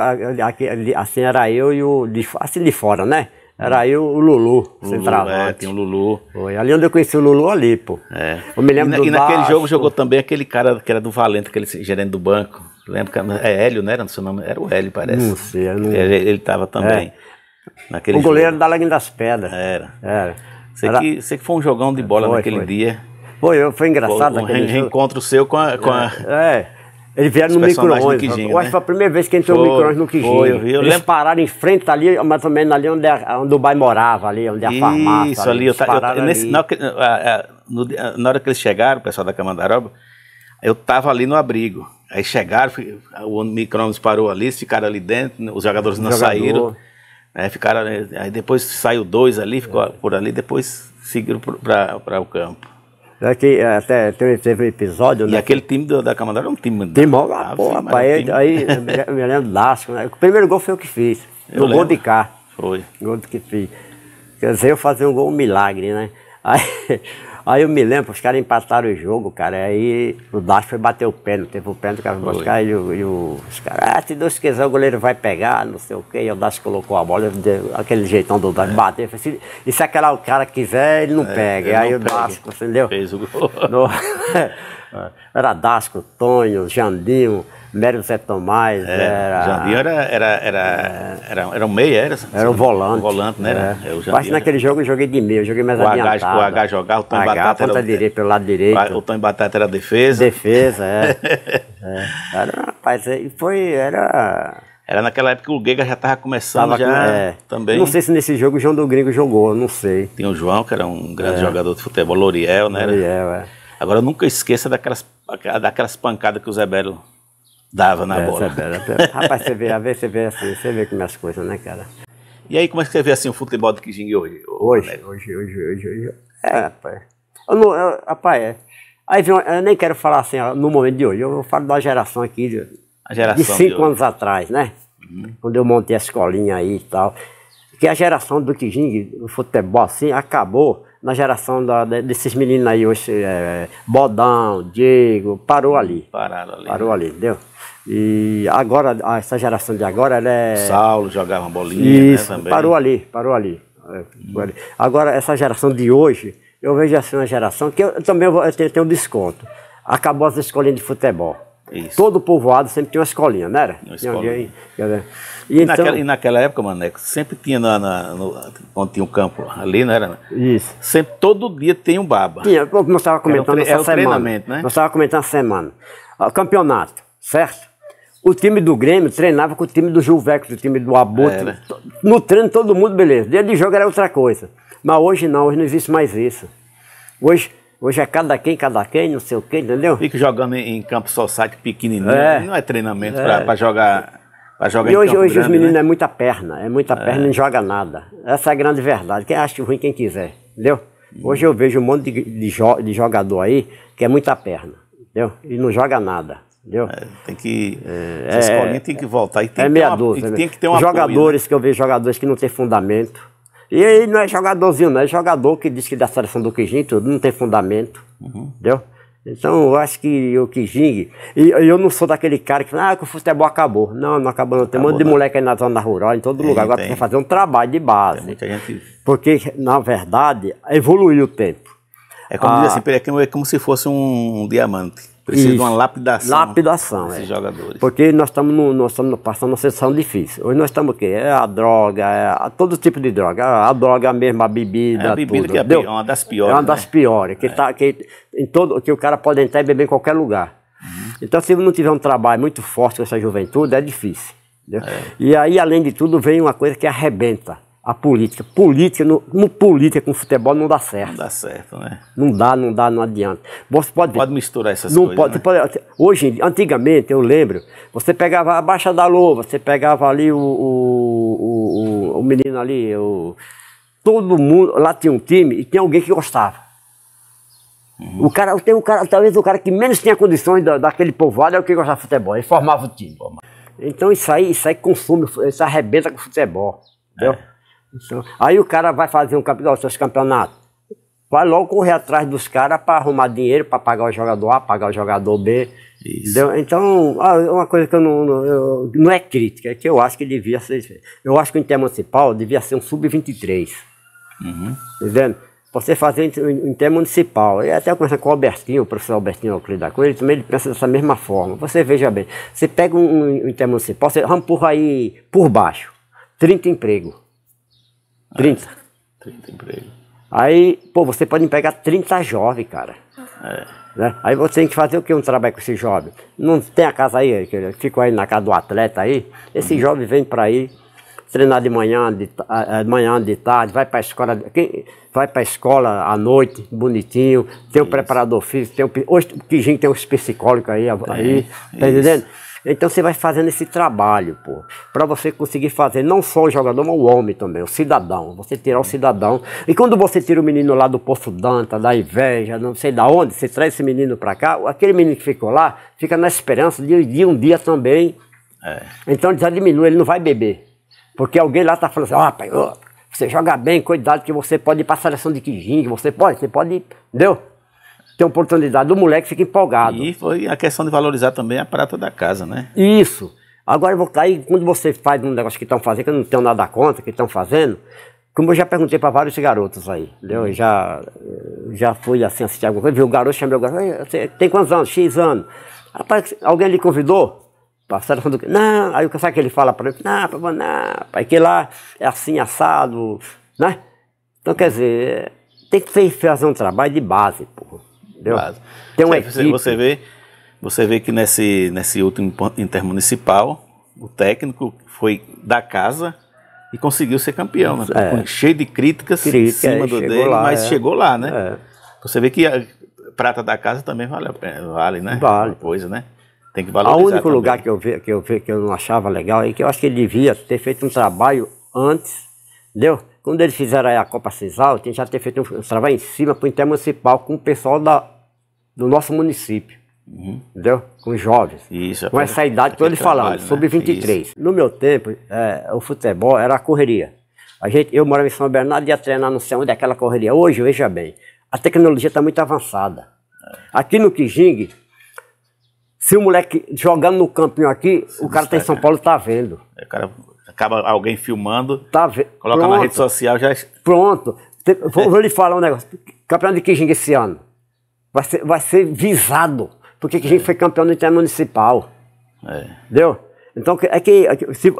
Speaker 2: assim, era eu e o. assim de fora, né? Era eu o Lulu, Lulu centroavante. É, tem o Lulu. Foi. Ali onde eu conheci o Lulu, ali, pô. É. Eu me lembro e, na, e naquele jogo jogou
Speaker 1: também aquele cara que era do Valente, aquele gerente do banco. Lembro que é Hélio, né? Era o seu nome? Era o Hélio, parece. Não sei. Não... É, ele, ele tava também. É.
Speaker 2: Naquele o goleiro jogo. da Lagoinha das Pedras. Era. Era. Sei, era... Que, sei que foi um jogão de bola foi, naquele foi. dia. Foi, foi engraçado. Foi um re jogo. reencontro seu com a... Com a... É. é.
Speaker 1: Eles vieram Os no micro Eu acho né? que foi a
Speaker 2: primeira vez que entrou foi, no micro no Quijinho. Foi, eu Eles lembro. pararam em frente ali, mais ou menos ali onde, a, onde o pai morava, ali onde a Isso, farmácia. Isso, ali. Eu, eu,
Speaker 1: Na, na, hora que eles chegaram, o pessoal da Camandaroba, eu estava ali no abrigo. Aí chegaram, o micro parou ali, ficaram ali dentro, né, os jogadores não jogador. saíram. Né, ficaram, aí depois saiu dois ali, ficou é. por ali, depois seguiram para o campo.
Speaker 2: É que até teve um episódio. E né? aquele time do, da Camarada era um time. Time, da... ah, pô, rapaz. Um aí, aí me lembro Lasco, né? O primeiro gol foi eu que fiz. Eu lembro. gol de cá. Foi. Gol que fiz. Quer dizer, eu fazia um gol um milagre, né? Aí. Aí eu me lembro, os caras empataram o jogo, cara. Aí o Dacho foi bater o pênalti, teve o pênalti, o cara foi buscar, e, e os caras, ah, se Deus quiser, o goleiro vai pegar, não sei o quê. E o Dacho colocou a bola, aquele jeitão do Dacho, é. bateu. Falei assim, e se aquela, o cara quiser, ele não é, pega. E aí o Dacho, entendeu? Fez o gol. No, era Dasco, Tonho, Jandinho. Mério Zé Tomás. É, era, Jardim era, era, era, é. era, era um meia,
Speaker 1: era? Era um volante. Um volante, né? É. Era, Mas naquele
Speaker 2: né? jogo eu joguei de meia, eu joguei mais o adiantado. o H
Speaker 1: jogava, o Tom H, Batata ponta era... direita, pelo lado direito. Ah, o Tom Batata era defesa. Defesa, é. é. Era, rapaz, foi, era... Era naquela época que o Guega já estava começando tava, já é. também. Não sei
Speaker 2: se nesse jogo o João do Gringo jogou, não sei. Tem o João, que era um grande é. jogador de futebol,
Speaker 1: Loriel, né? Loriel, é. Agora eu nunca esqueça daquelas, daquelas pancadas que o Zé Belo dava na é, bola. Rapaz, você vê, a
Speaker 2: ver, você vê assim, você vê como é as coisas, né, cara?
Speaker 1: E aí, como é que você vê assim o futebol do Kijing hoje? Hoje, hoje, hoje, hoje, hoje.
Speaker 2: É, rapaz. Eu não, eu, rapaz, é. Aí vem, eu nem quero falar assim, ó, no momento de hoje, eu falo da geração aqui de, geração de cinco de anos atrás, né? Uhum. Quando eu montei a escolinha aí e tal. Que a geração do Kijing, o futebol assim, acabou na geração da, desses meninos aí hoje, é, Bodão, Diego, parou uhum, ali. Pararam ali. Parou né? ali, entendeu? E agora, essa geração de agora, ela é. Saulo jogava bolinha, né, Isso, né, também. Parou ali, é, parou ali. Agora, essa geração de hoje, eu vejo assim uma geração que eu, eu também vou, eu tenho, tenho um desconto. Acabou as escolinhas de futebol. Isso. Todo povoado sempre tinha uma escolinha, não era? Uma escolinha. E, e, então... naquela, e,
Speaker 1: naquela, época, Maneco, sempre tinha na, na, no, onde tinha um campo ali, não era? Isso. Sempre, todo dia tem um
Speaker 2: baba. Tinha, nós estávamos comentando era um, essa era semana. Treinamento, né? Nós estávamos comentando essa semana. Ah, campeonato, certo? O time do Grêmio treinava com o time do Gilvex, o time do Abutre, é, né? treino todo mundo, beleza. Dia de jogo era outra coisa. Mas hoje não, hoje não existe mais isso. Hoje, hoje é cada quem, cada quem, não sei o quê, entendeu?
Speaker 1: Fica jogando em, em campo society pequenininho, é. não é treinamento é. para jogar. Pra jogar e hoje, hoje grande, os meninos né?
Speaker 2: é muita perna, é muita é. perna e não joga nada. Essa é a grande verdade. Quem acha ruim, quem quiser, entendeu? Hum. Hoje eu vejo um monte de, de, jo de jogador aí que é muita perna, entendeu? E não joga nada. Entendeu? É,
Speaker 1: tem que. É, essa é, escolinha tem que voltar. E tem, é meia uma, dúzia, né? tem que ter uma Jogadores apoio, né?
Speaker 2: que eu vejo jogadores que não tem fundamento. E aí não é jogadorzinho, não. É jogador que diz que da seleção do Quijinho tudo, não tem fundamento. Uhum. Entendeu? Então eu acho que o Quijing. E eu não sou daquele cara que fala, ah, que o futebol acabou. Não, não acabou, não. Tem um monte de moleque aí na zona rural, em todo lugar. Agora tem que fazer um trabalho de base. muita gente... Porque, na verdade, evoluiu o tempo. É como ah, assim, é, é como se fosse um diamante. Precisa Isso. de uma lapidação. Lapidação, é. jogadores. Porque nós estamos, no, nós estamos passando uma sessão difícil. Hoje nós estamos o quê? É a droga, é a, todo tipo de droga. A, a droga é mesmo, a bebida, é a bebida tudo. que é Deu? uma
Speaker 1: das piores. É uma das né?
Speaker 2: piores. Que, é. tá, que, em todo, que o cara pode entrar e beber em qualquer lugar. Uhum. Então, se não tiver um trabalho muito forte com essa juventude, é difícil. É. E aí, além de tudo, vem uma coisa que arrebenta a política. Política, no, no, política com futebol não dá certo. Não dá certo, né? Não dá, não dá, não adianta. Você pode, pode misturar essas não coisas. Pode, né? pode, hoje, antigamente, eu lembro, você pegava a Baixa da Lua, você pegava ali o, o, o, o menino ali, o, todo mundo, lá tinha um time e tinha alguém que gostava. Uhum. O cara, tem um cara, talvez o cara que menos tinha condições da, daquele povoado é o que gostava de futebol. Ele formava o time. Então isso aí, isso aí consome, isso arrebenta com o futebol. É. Entendeu? É. Aí o cara vai fazer um campeonato, seus campeonatos. Vai logo correr atrás dos caras para arrumar dinheiro, para pagar o jogador A, pagar o jogador B. Então, ah, é uma coisa que eu não. Eu, não é crítica, é que eu acho que devia ser. Eu acho que o Intermunicipal devia ser um sub-23. Uhum. Entendendo? Tá você fazer o em municipal. E até começa com o Albertinho, o professor Albertinho Alcredo da Coisa, ele também ele pensa dessa mesma forma. Você veja bem, você pega um, um intermunicipal, você rampurra aí por baixo, 30 empregos. 30. 30 empregos. Aí, pô, você pode pegar 30 jovens, cara. É. Né? Aí você tem que fazer o que um trabalho com esse jovem? Não tem a casa aí, que fica aí na casa do atleta aí. Esse uhum. jovem vem para aí treinar de manhã, de, eh, eh, de manhã, de tarde, vai para a escola, quem, vai para escola à noite, bonitinho, tem o preparador físico, tem hoje o Quijinho tem os psicólogos aí, aí tá entendendo? Então você vai fazendo esse trabalho, pô, para você conseguir fazer não só o jogador, mas o homem também, o cidadão. Você tirar o cidadão. E quando você tira o menino lá do Poço Danta, da inveja, não sei da onde, você traz esse menino para cá, aquele menino que ficou lá fica na esperança de, de um dia também. É. Então já diminui, ele não vai beber. Porque alguém lá tá falando assim, ó, oh, oh, você joga bem, cuidado que você pode ir pra seleção de quijinho, você pode, você pode, ir, entendeu? ter oportunidade. O moleque fica empolgado. E foi a questão de valorizar também a prata da casa, né? Isso. Agora, aí, quando você faz um negócio que estão fazendo, que eu não tenho nada a conta que estão fazendo, como eu já perguntei para vários garotos aí, entendeu? Eu já, já fui assim assistir alguma coisa, vi o garoto, chamei o garoto, tem quantos anos? X anos. Rapaz, alguém lhe convidou? Passaram falando, não, aí sabe que ele fala para ele? não, papai, não, pai, que lá é assim, assado, né? Então, quer dizer, tem que fazer um trabalho de base, porra.
Speaker 1: Entendeu? Claro. Tem uma você, equipe. Você vê, você vê que nesse, nesse último intermunicipal, o técnico foi da casa e conseguiu ser campeão, né? é. cheio de críticas Crítica, em cima é, do dele, lá, mas é. chegou lá, né? É. Você
Speaker 2: vê que a prata da casa também vale, vale né? Vale. coisa, né? Tem que valorizar. O único também. lugar que eu, vi, que, eu vi, que eu não achava legal é que eu acho que ele devia ter feito um trabalho antes, entendeu? Quando eles fizeram a Copa Cisal, tinha já ter feito um trabalho em cima para o Intermunicipal com o pessoal da do nosso município. Uhum. Entendeu? Com jovens. Isso, com essa é idade que eu lhe falando, né? sub-23. Isso. No meu tempo, é, o futebol era a correria. A gente, eu morava em São Bernardo e ia treinar não sei onde, é aquela correria. Hoje, veja bem, a tecnologia está muito avançada. É. Aqui no Quijing, se o moleque jogando no campinho aqui, se o cara está em São Paulo está vendo. cara acaba alguém filmando, tá ve- coloca pronto, na rede social já. Pronto. Vou, vou lhe falar um negócio. Campeão de Quijing esse ano vai ser, vai ser visado. Porque que a gente é. foi campeão do intermunicipal. É. Entendeu? Então, é que, é,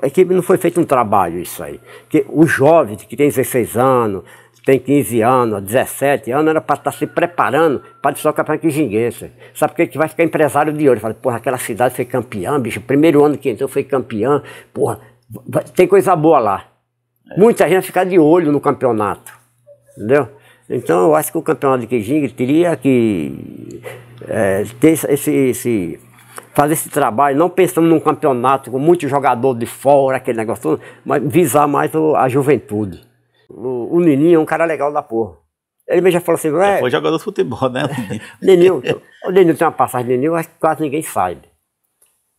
Speaker 2: é, que, não foi feito um trabalho isso aí. Que os jovens que tem 16 anos, tem 15 anos, 17 anos, era para estar tá se preparando para disputar o campeonato de Jinguense. Sabe por que vai ficar empresário de ouro? Fala, porra, aquela cidade foi campeã, bicho. Primeiro ano que entrou foi campeã. Porra, tem coisa boa lá. É. Muita gente vai ficar de olho no campeonato. Entendeu? Então eu acho que o campeonato de Kijing teria que é, ter esse, esse, fazer esse trabalho, não pensando num campeonato com muito jogador de fora, aquele negócio todo, mas visar mais a juventude. O, o Nininho é um cara legal da porra. Ele mesmo já falou assim, é, foi jogador de futebol, né? Neninho, o Neninho tem uma passagem de Neninho, acho que quase ninguém sabe.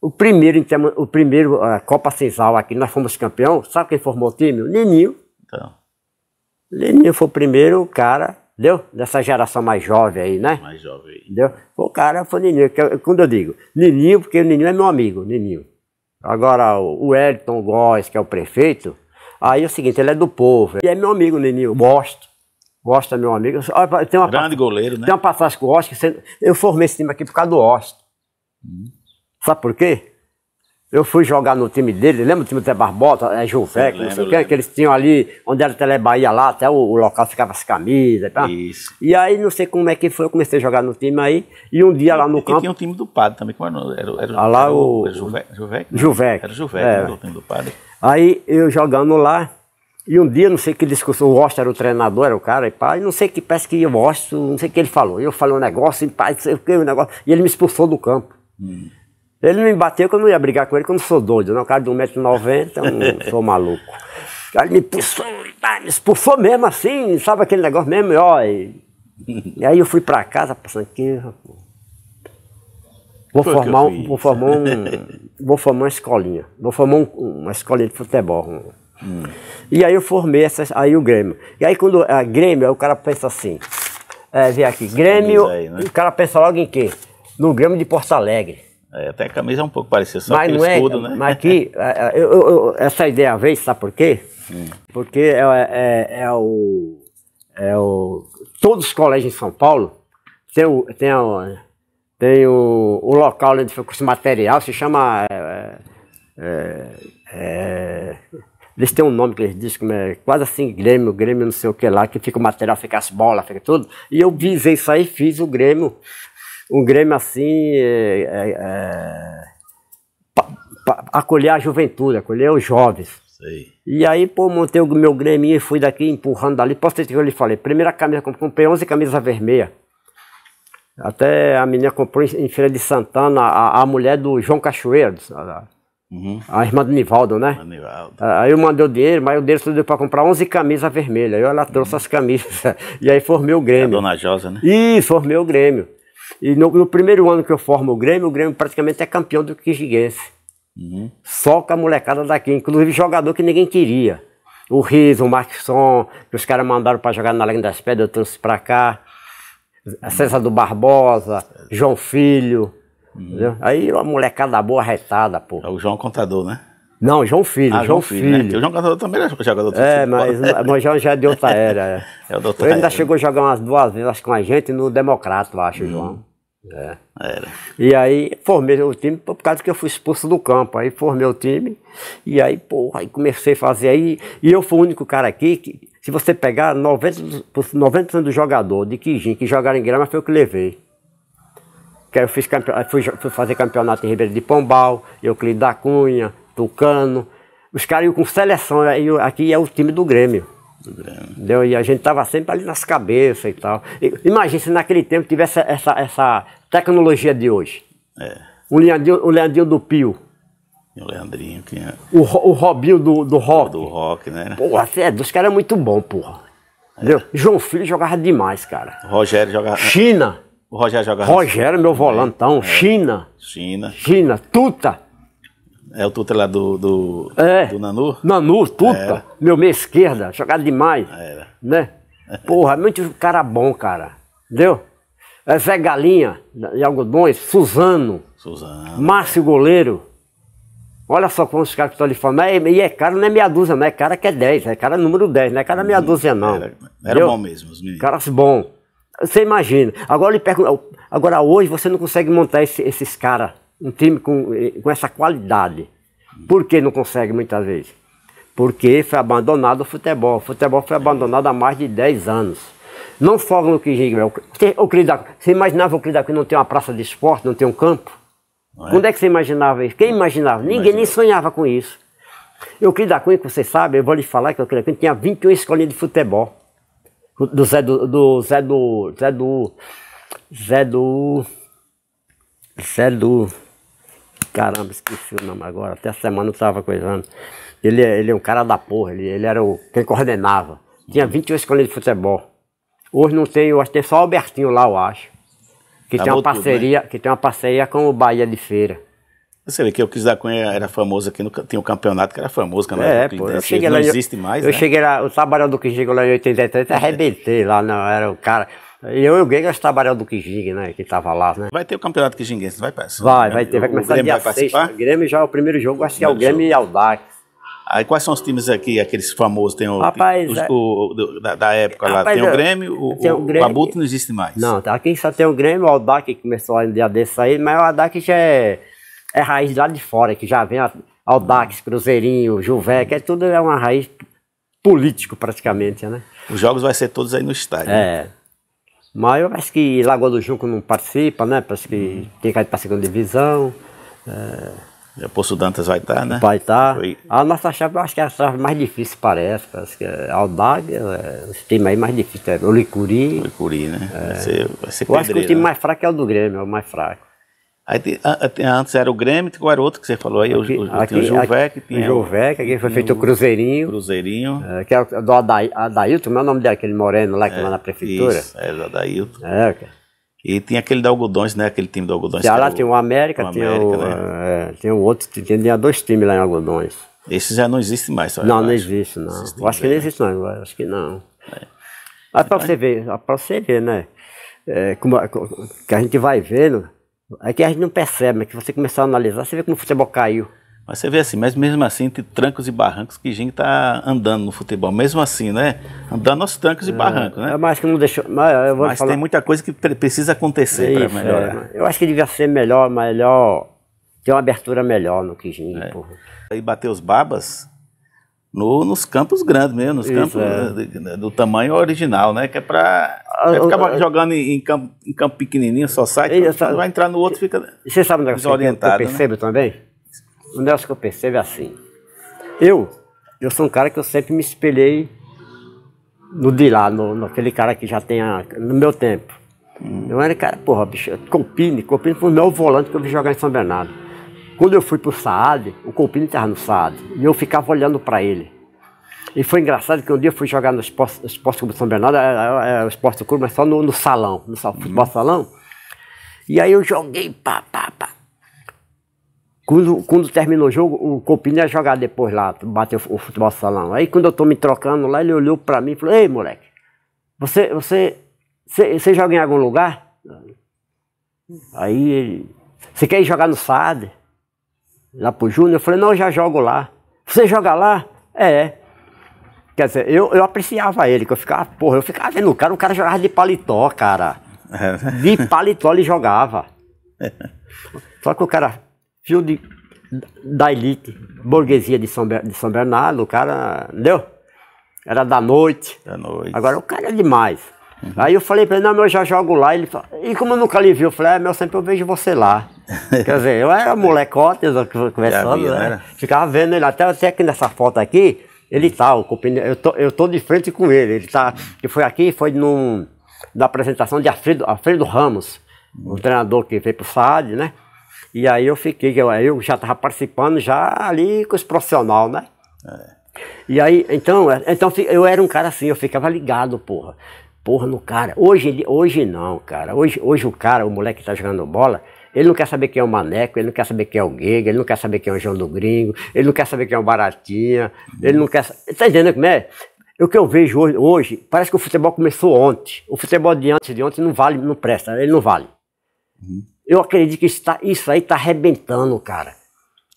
Speaker 2: O primeiro, o primeiro a Copa Cinzal aqui, nós fomos campeão, sabe quem formou o time? O Neninho. Então. Lenin foi o primeiro cara, entendeu? Dessa geração mais jovem aí, né? Mais jovem. Entendeu? O cara foi Nininho. É, quando eu digo Nininho, porque o Nininho é meu amigo, Nininho. Agora, o Elton Góes, que é o prefeito, aí é o seguinte, ele é do povo. E é meu amigo, Nininho, gosto. Gosta, é meu amigo. Tem uma Grande goleiro, né? Tem uma passagem com o Oscar. Eu formei esse time aqui por causa do Oscar. Hum. Sabe por quê? Eu fui jogar no time dele, lembra o time do Zé Barbota, é, Juvec, não sei o que, que eles tinham ali, onde era Tele Bahia lá, até o, o local ficava as camisas e tá? tal. Isso. E aí, não sei como é que foi, eu comecei a jogar no time aí, e um dia e, lá no e campo... E tinha o um time do Padre também, como era? Era, era, ah, lá era o... É né? Era Juvec? Era Jovec, é. o time do Padre. Aí, eu jogando lá, e um dia, não sei que discussão, o Oster era o treinador, era o cara, e pai, não sei que parece que o Oster, não sei o que ele falou. Eu falei um negócio, e pai, não sei o que, um negócio, e ele me expulsou do campo. Hum. Ele me bateu que eu não ia brigar com ele, que eu não sou doido. Não, o cara de 1,90m, eu não sou maluco. Aí ele me ele tá, me expulsou mesmo assim, sabe aquele negócio mesmo? E, ó, e... e aí eu fui pra casa pensando que.
Speaker 1: Vou formar, vou formar um.
Speaker 2: Vou formar uma escolinha. Vou formar um, uma escolinha de futebol. Hum. E aí eu formei essa, aí o Grêmio. E aí quando a ah, Grêmio, o cara pensa assim. É, vem aqui, Grêmio. Aí, né? O cara pensa logo em quê? No Grêmio de Porto Alegre. É, até a camisa é um pouco parecida, só mas não é, escudo, é, né? Mas aqui, eu, eu, essa ideia veio, sabe por quê? Hum. Porque é, é, é, é o, é o... Todos os colégios em São Paulo tem o, tem o, tem o, o local onde foi esse material, se chama... É, eles têm um nome que eles dizem, como é, quase assim, Grêmio, Grêmio não sei o que lá, que fica o material, fica as bolas, fica tudo. E eu visei isso aí, fiz o Grêmio um Grêmio assim, é, é, é, pa, pa, acolher a juventude, acolher os jovens. Sei. E aí, pô, montei o meu Grêmio e fui daqui empurrando dali. Posso ter que eu lhe falei, primeira camisa, comprei 11 camisas vermelhas. Até a menina comprou em Feira de Santana a, a mulher do João Cachoeiro, a, uhum. a irmã do Nivaldo, né? Nivaldo. Aí eu mandei o dinheiro, mas o dinheiro só deu para comprar 11 camisas vermelhas. Aí ela trouxe uhum. as camisas. E aí formei o é Grêmio. a dona Josa, né? Isso, formei o Grêmio. E no, no, primeiro ano que eu formo o Grêmio, o Grêmio praticamente é campeão do Quijiguense. Uhum. Só com a molecada daqui, inclusive jogador que ninguém queria. O Riso, o Marquisson, que os caras mandaram para jogar na Lenha das Pedras, eu trouxe para cá. A César do Barbosa, João Filho. Uhum. Aí uma molecada boa retada, pô. É o João Contador, né? Não, João Filho, ah, João, João, Filho. Né? Filho. Né? O João Contador também era jogador É, mas, né? mas João já é de outra era. É, é outra Ele ainda era. chegou a jogar umas duas vezes acho, com a gente no Democrata, acho, uhum. João. É. Era. E aí formei o time por causa que eu fui expulso do campo. Aí formei o time e aí, porra, aí comecei a fazer. Aí, e eu fui o único cara aqui que, se você pegar 90%, 90 do jogador de Quijim que jogaram em grama, foi eu que levei. Que eu fiz fui, fui, fazer campeonato em Ribeiro de Pombal, Euclides da Cunha, Tucano. Os caras iam com seleção, aí, aqui é o time do Grêmio. Entendeu? E a gente estava sempre ali nas cabeças e tal. E, imagina se naquele tempo tivesse essa, essa tecnologia de hoje. É. O Leandrinho, o Leandrinho do Pio. O Leandrinho, O, o Robinho do, do rock. Do rock, né? Porra, é, dos caras eram muito bom, porra. É. João Filho jogava demais, cara. O Rogério jogava. China. O Rogério jogava. Rogério, meu volantão. É. China. China. China. Tuta. É o Tuta lá do, do, é. do Nanu? Nanu, Tuta, é. meu meia esquerda, jogado demais. É. Né? Porra, muito cara é bom, cara. Entendeu? É Zé Galinha, de algodões, Suzano. Suzano. Márcio Goleiro. Olha só quantos caras que estão ali falando. e é cara, não é meia dúzia, não. É cara que é 10. É cara número 10. Não é cara meia uhum. dúzia, não. Era, era bom mesmo, os meninos. Caras bom. Você imagina. Agora, ele pergunta, agora hoje você não consegue montar esse, esses caras um time com, eh, com essa qualidade. Por que não consegue muitas vezes? Porque foi abandonado o futebol. O futebol foi abandonado há mais de 10 anos. Não foca no que é. o Você imaginava o que não ter uma praça de esporte, não ter um campo? É? Quando é que você imaginava isso? Quem imaginava? Ninguém nem sonhava com isso. Eu da Cunha, que você sabe, eu vou lhe falar que o Cunha tinha 21 escolinhas de futebol. Do Zé do, do Zé do. Zé do. Zé do. Zé do. Caramba, esqueci o nome agora. Até a semana eu estava coisando. Ele, é, ele é um cara da porra. Ele, ele era o, quem coordenava. Tinha 21 escolas de futebol. Hoje não tem, eu acho que tem só o Albertinho lá, eu acho.
Speaker 1: Que, tá tem, uma parceria,
Speaker 2: tudo, né? que tem uma parceria com o Bahia de Feira. Você vê
Speaker 1: que o Cris da Cunha era famoso aqui, no, tinha um campeonato que era famoso, né? é, que é, pô, eu cheguei não lá, existe mais. Eu né? cheguei
Speaker 2: lá, o trabalhador que chegou lá em 83, arrebentei lá, não, era o cara. Eu e o Gengas trabalhando do Kijing, né? Que tava lá, né? Vai ter o campeonato Kijinguense, vai participar. Vai, né? vai ter. Vai começar o dia 6. O Grêmio já é o primeiro jogo, acho que é o Grêmio
Speaker 1: jogo. e Aldax. Aí quais são os times aqui, aqueles famosos? Tem o, rapaz, os, é- o, da, da, época rapaz, lá, tem o é- Grêmio, o, tem o, Grêmio, o Abuto
Speaker 2: não existe mais. Não, tá, aqui só tem o Grêmio, o Aldac que começou lá no dia desse aí, mas o Aldac já é, é raiz lá de fora, que já vem a, Aldax, Cruzeirinho, Juveca que é tudo é uma raiz político praticamente, né? Os jogos vai ser todos aí no estádio. Né? É. Né? Mas eu acho que Lagoa do Junco não participa, né? Parece que tem ir para a segunda divisão. É... O Poço Dantas vai estar, tá, né? Vai estar. Tá. Foi... A nossa chave, eu acho que é a chave mais difícil, parece. Parece que é Aldag, é, o time aí mais difícil. É o Licuri. O Licuri, né? É. Vai ser, vai ser eu acho que o time né? mais fraco é o do Grêmio, é o mais fraco. Aí, antes era o Grêmio, qual era é outro que você falou aí? Aqui, o, aqui, o Juvec. Aqui, tinha o Juvec, aqui foi feito o Cruzeirinho. Cruzeirinho. É, que é do Adai, Adailton, como é o nome daquele moreno lá que é, lá na prefeitura? Isso, é, o Adailton. É, E tinha aquele da Algodões, né? Aquele time do Algodões. Já lá tinha o América, tinha o, América, o né? é, tinha o outro, tinha, tinha dois times lá em Algodões. Esse já não existe mais, sabe? Não, não existe, não. Eu acho que não existe, não. Acho que não. É. Mas então você ver, para você ver, né? É, como, que a gente vai vendo Aí é que a gente não percebe, mas né, que você começar a analisar, você vê como o futebol caiu.
Speaker 1: Mas você vê assim, mas mesmo assim, entre trancos e barrancos que a gente tá andando no futebol. Mesmo assim, né? Andando aos trancos é, e barrancos, né?
Speaker 2: É mas que não deixou. Mas, mas falar... tem muita coisa que precisa acontecer para melhorar. É, eu acho que devia ser melhor, melhor. Ter uma abertura melhor no Quijinho. É. Porra. Aí bater os babas
Speaker 1: no, nos campos grandes mesmo, nos Isso, campos é. Eh, do, do tamanho original, né? Que é para Vai ficar jogando em campo, em campo pequenininho, só sai, essa, vai entrar no outro e fica
Speaker 2: Você sabe o negócio que eu, né? percebo né? também? O negócio que eu percebo é assim. Eu, eu sou um cara que eu sempre me espelhei no de lá, no, naquele cara que já tem a, no meu tempo. Hum. Eu era cara, porra, bicho, compini compini foi o meu volante que eu vi jogar em São Bernardo. Quando eu fui pro Saad, o compini estava no Saad, e eu ficava olhando para ele. E foi engraçado que um dia eu fui jogar no Esporte, esporte Clube São Bernardo, era, era o Esporte Clube, mas só no, no salão, no sal, futebol uhum. salão. E aí eu joguei, pá, pá, pá. Quando, quando terminou o jogo, o Copinho ia jogar depois lá, bateu o futebol salão. Aí quando eu tô me trocando lá, ele olhou pra mim e falou, ei, moleque, você, você, você, você joga em algum lugar? Aí ele, você quer ir jogar no SAD? Lá pro Júnior? Eu falei, não, eu já jogo lá. Você joga lá? É. Quer dizer, eu, eu apreciava ele, que eu ficava, porra, eu ficava vendo o cara, o cara jogava de paletó, cara. É. De paletó ele jogava. Só que o cara, filho de, da elite, burguesia de São, de São Bernardo, o cara, entendeu? Era da noite. Da noite. Agora o cara é demais. Uhum. Aí eu falei pra ele, não, eu já jogo lá. Ele falou, e como eu nunca lhe vi, eu falei, é, meu, sempre eu vejo você lá. Quer dizer, eu era molecote, eu conversando, né? né? Ficava vendo ele até, até aqui nessa foto aqui, ele tá, o eu tô, eu tô de frente com ele. Ele tá, que foi aqui, foi num, na apresentação de Alfredo, Alfredo Ramos, o um treinador que veio pro SAD, né? E aí eu fiquei, eu, eu já estava participando já ali com os profissionais, né? É. E aí, então, é, então eu era um cara assim, eu ficava ligado, porra. Porra no cara. Hoje, hoje não, cara. Hoje, hoje o cara, o moleque que tá jogando bola, ele não quer saber quem é o Maneco, ele não quer saber quem é o Guega, ele não quer saber quem é o João do Gringo, ele não quer saber quem é o Baratinha, ele não quer. Tá entendendo como é? O que eu vejo hoje, hoje, parece que o futebol começou ontem. O futebol de antes de ontem não vale, não presta, ele não vale. Uhum. Eu acredito que isso, tá, isso aí está arrebentando, cara.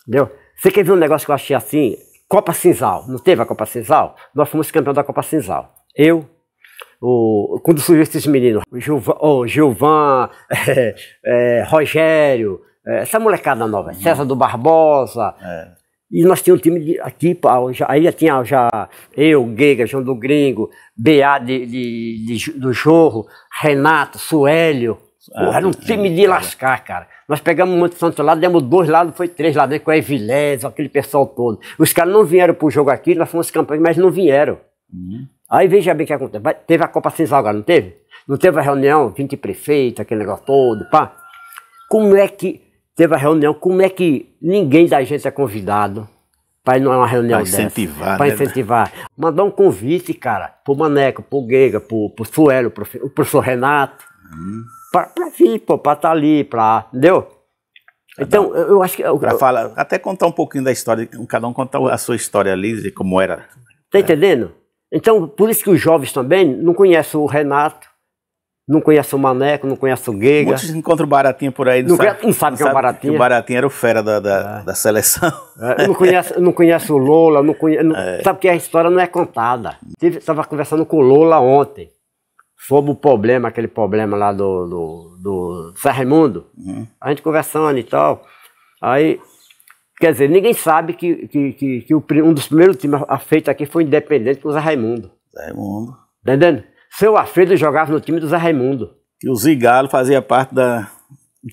Speaker 2: Entendeu? Você quer ver um negócio que eu achei assim? Copa Cinzal. Não teve a Copa Cinzal? Nós fomos campeão da Copa Cinzal. Eu, o, quando surgiu esses meninos, o Gilvan, é, é, Rogério, é, essa molecada nova, uhum. César do Barbosa. É. E nós tínhamos um time de, aqui, aí já tinha já eu, Guega, João do Gringo, BA de, de, de do Jorro, Renato, Suélio. Ah, era um é, time de é. lascar, cara. Nós pegamos Monte Santo lá, demos dois lados, foi três lá dentro com a Evilésio, aquele pessoal todo. Os caras não vieram pro jogo aqui, nós fomos campeões, mas não vieram. Uhum. Aí veja bem o que acontece. Teve a Copa Cisalga, não teve? Não teve a reunião, 20 prefeitos, aquele negócio todo, pá. Como é que teve a reunião? Como é que ninguém da gente é convidado para ir numa reunião pra dessa? Para incentivar, Para né, né? incentivar. Mandar um convite, cara, pro Maneco, pro Grega, pro, pro Suelo, pro, pro professor Renato. Hum. Pra, pra vir, pô, pra estar tá ali, pra. Entendeu? Então, eu acho que. Eu, pra falar, até contar um pouquinho da história, cada um contar a sua história ali, de como era. Tá é. entendendo? Então, por isso que os jovens também não conhecem o Renato, não conhecem o Maneco, não conhecem o Guega. Muitos encontram o Baratinho por aí. Não, não, sabe, não sabe não que é o Baratinho. Que o Baratinho
Speaker 1: era o fera da, da, é. da
Speaker 2: seleção. É, não, conhece, não conhece o Lola, não conhece, é. sabe que a história não é contada. Estava conversando com o Lola ontem sobre o problema, aquele problema lá do, do, do Serra Uhum. A gente conversando e tal. Aí Quer dizer, ninguém sabe que, que, que, que o, um dos primeiros times a feito aqui foi Independente com o Zé Raimundo. Zé Raimundo. entendendo? Seu Alfredo jogava no time do Zé Raimundo. Que o Zigalo fazia parte da.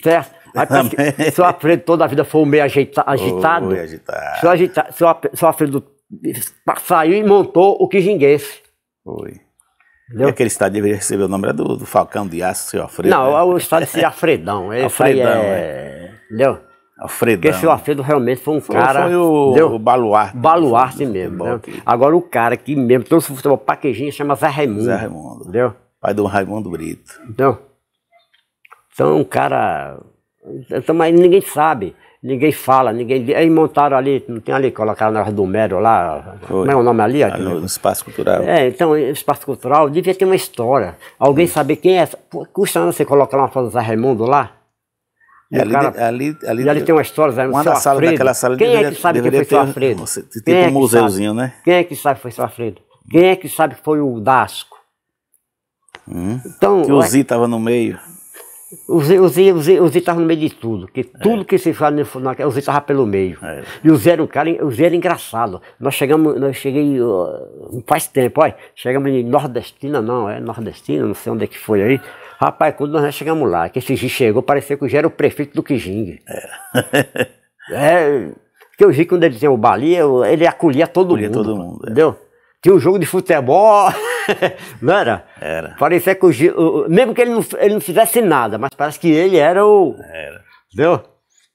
Speaker 2: Certo? Aí seu Alfredo toda a vida foi meio ajeita, agitado. Foi agitado. Seu, agita, seu, seu Alfredo saiu e montou o Quijinguense.
Speaker 1: Foi. Entendeu? E aquele estádio deveria receber o nome do, do Falcão de Aço, seu Alfredo. Não, né?
Speaker 2: É o estádio de Alfredão. É Alfredão, é. é... Entendeu?
Speaker 1: Alfredão. Porque seu
Speaker 2: Alfredo realmente foi um cara. Foi o, deu, o baluarte. Baluarte mesmo. Né? Agora, o cara que mesmo trouxe o futebol paquejinho chama Zé Raimundo. Zé Raimundo.
Speaker 1: Entendeu? Pai do Raimundo Brito. Então,
Speaker 2: então um cara. Então, mas ninguém sabe, ninguém fala, ninguém. Aí montaram ali, não tem ali, colocaram na do Mério lá. Foi. Como é o nome ali? ali no, Espaço Cultural. É, então, Espaço Cultural devia ter uma história. Alguém Sim. saber quem é. Custa você colocar uma foto do Zé Raimundo lá? É, e ali, cara, ali, ali, ali tem uma história, sabe? Uma sala, Alfredo. sala Quem é deveria, é que sabe que foi seu Alfredo? tem Quem tipo é um é museuzinho, sabe? né? Quem é que sabe que foi seu Alfredo? Quem é que sabe que foi o Dasco? Hum, então, que o Zi estava no meio. O Zi estava o Zé, o Zé no meio de tudo. Que tudo é. que se fala o Zi estava pelo meio. É. E o Zé era um cara, o Zé era engraçado. Nós chegamos, nós cheguei uh, faz tempo, olha, chegamos em Nordestina, não, é Nordestina, não sei onde é que foi aí. Rapaz, quando nós chegamos lá, que esse Gi chegou, parecia que o G era o prefeito do Quijingue. É. é. que eu vi quando ele tinha o Bali, ele acolhia todo acolhia mundo. todo mundo. É. Entendeu? Tinha um jogo de futebol, não era? Era. Parecia que o, Gi, mesmo que ele não, ele não fizesse nada, mas parece que ele era o. Era. Entendeu?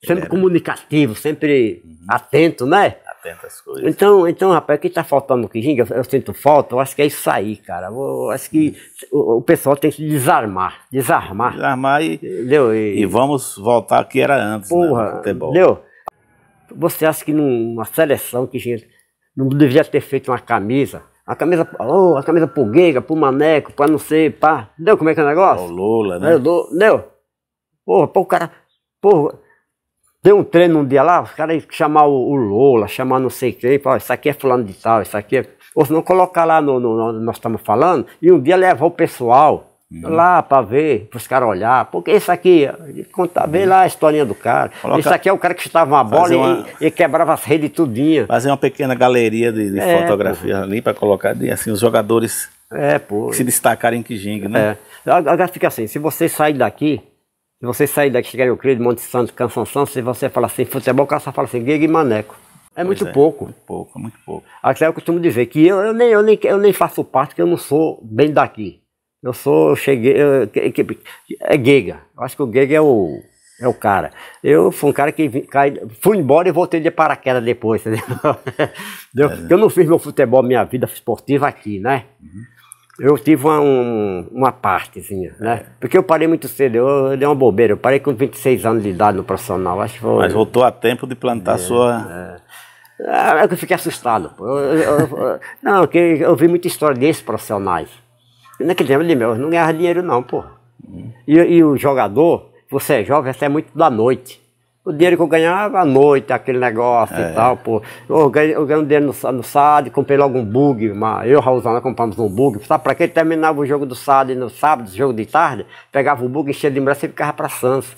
Speaker 2: Sempre comunicativo, sempre uhum. atento, né? coisas. Então, então rapaz, o que está faltando aqui, gente, eu, eu, sinto falta, eu acho que é isso aí, cara. Eu, acho que o, o pessoal tem que se desarmar, desarmar. Desarmar e, Deu, e, e vamos voltar ao que era antes, né, porra, né, futebol. Deu. Você acha que numa seleção que gente, não deveria ter feito uma camisa a camisa, oh, a camisa pro Guega, pro Maneco, pra não sei, pá. Deu? como é que é o negócio? O Lula, né? Deu, deu. Porra, pô, o cara. Porra, tem um treino um dia lá, os caras chamar o, o Lola, chamar não sei quem, falar, isso aqui é fulano de tal, isso aqui é. Ou se não colocar lá no, no, no, nós estamos falando, e um dia levar o pessoal uhum. lá para ver, para os caras olhar, porque isso aqui, contar, uhum. vê lá a historinha do cara. Coloca... Isso aqui é o cara que chutava uma bola uma...
Speaker 1: E, quebrava as redes tudinha. Fazer uma pequena galeria de, de é, fotografias ali para colocar assim, os jogadores é, que se destacarem em Kijing, né?
Speaker 2: É. Agora fica assim, se você sair daqui, se você sair daqui, chegar em Euclides, Monte Santo, Canção Santo, se você falar assim, futebol, o cara só fala assim, Guegue e Maneco. É pois muito é, pouco. Muito pouco, é muito pouco. Até eu costumo dizer que eu, eu, nem, eu, nem, eu nem faço parte, que eu não sou bem daqui. Eu sou, eu cheguei, eu, que, que, é Guega Eu acho que o Guegue é o, é o cara. Eu fui um cara que cai, fui embora e voltei de paraquedas depois, entendeu? É, né? Eu, é, eu não fiz meu futebol, minha vida esportiva aqui, né? Uhum eu tive uma, um, uma partezinha, né? É. Porque eu parei muito cedo, eu, eu, dei é uma bobeira, eu parei com 26 anos de idade no profissional, acho que foi... Mas voltou
Speaker 1: a tempo de plantar
Speaker 2: é, sua... É. é ah, que eu fiquei assustado. Eu, eu, não, porque eu vi muita história desses profissionais. E naquele tempo, eu não ganhava dinheiro não, pô. Uhum. E, e o jogador, você é jovem, você é muito da noite. O dinheiro que eu ganhava à noite, aquele negócio é. e tal, pô. Eu ganhei, eu ganhei um dinheiro no, no SAD, comprei logo um bug, eu e Raulzana compramos um bug. Sabe pra ele Terminava o jogo do SAD no sábado, jogo de tarde, pegava o bug, enchia de mulher e ficava pra Santos.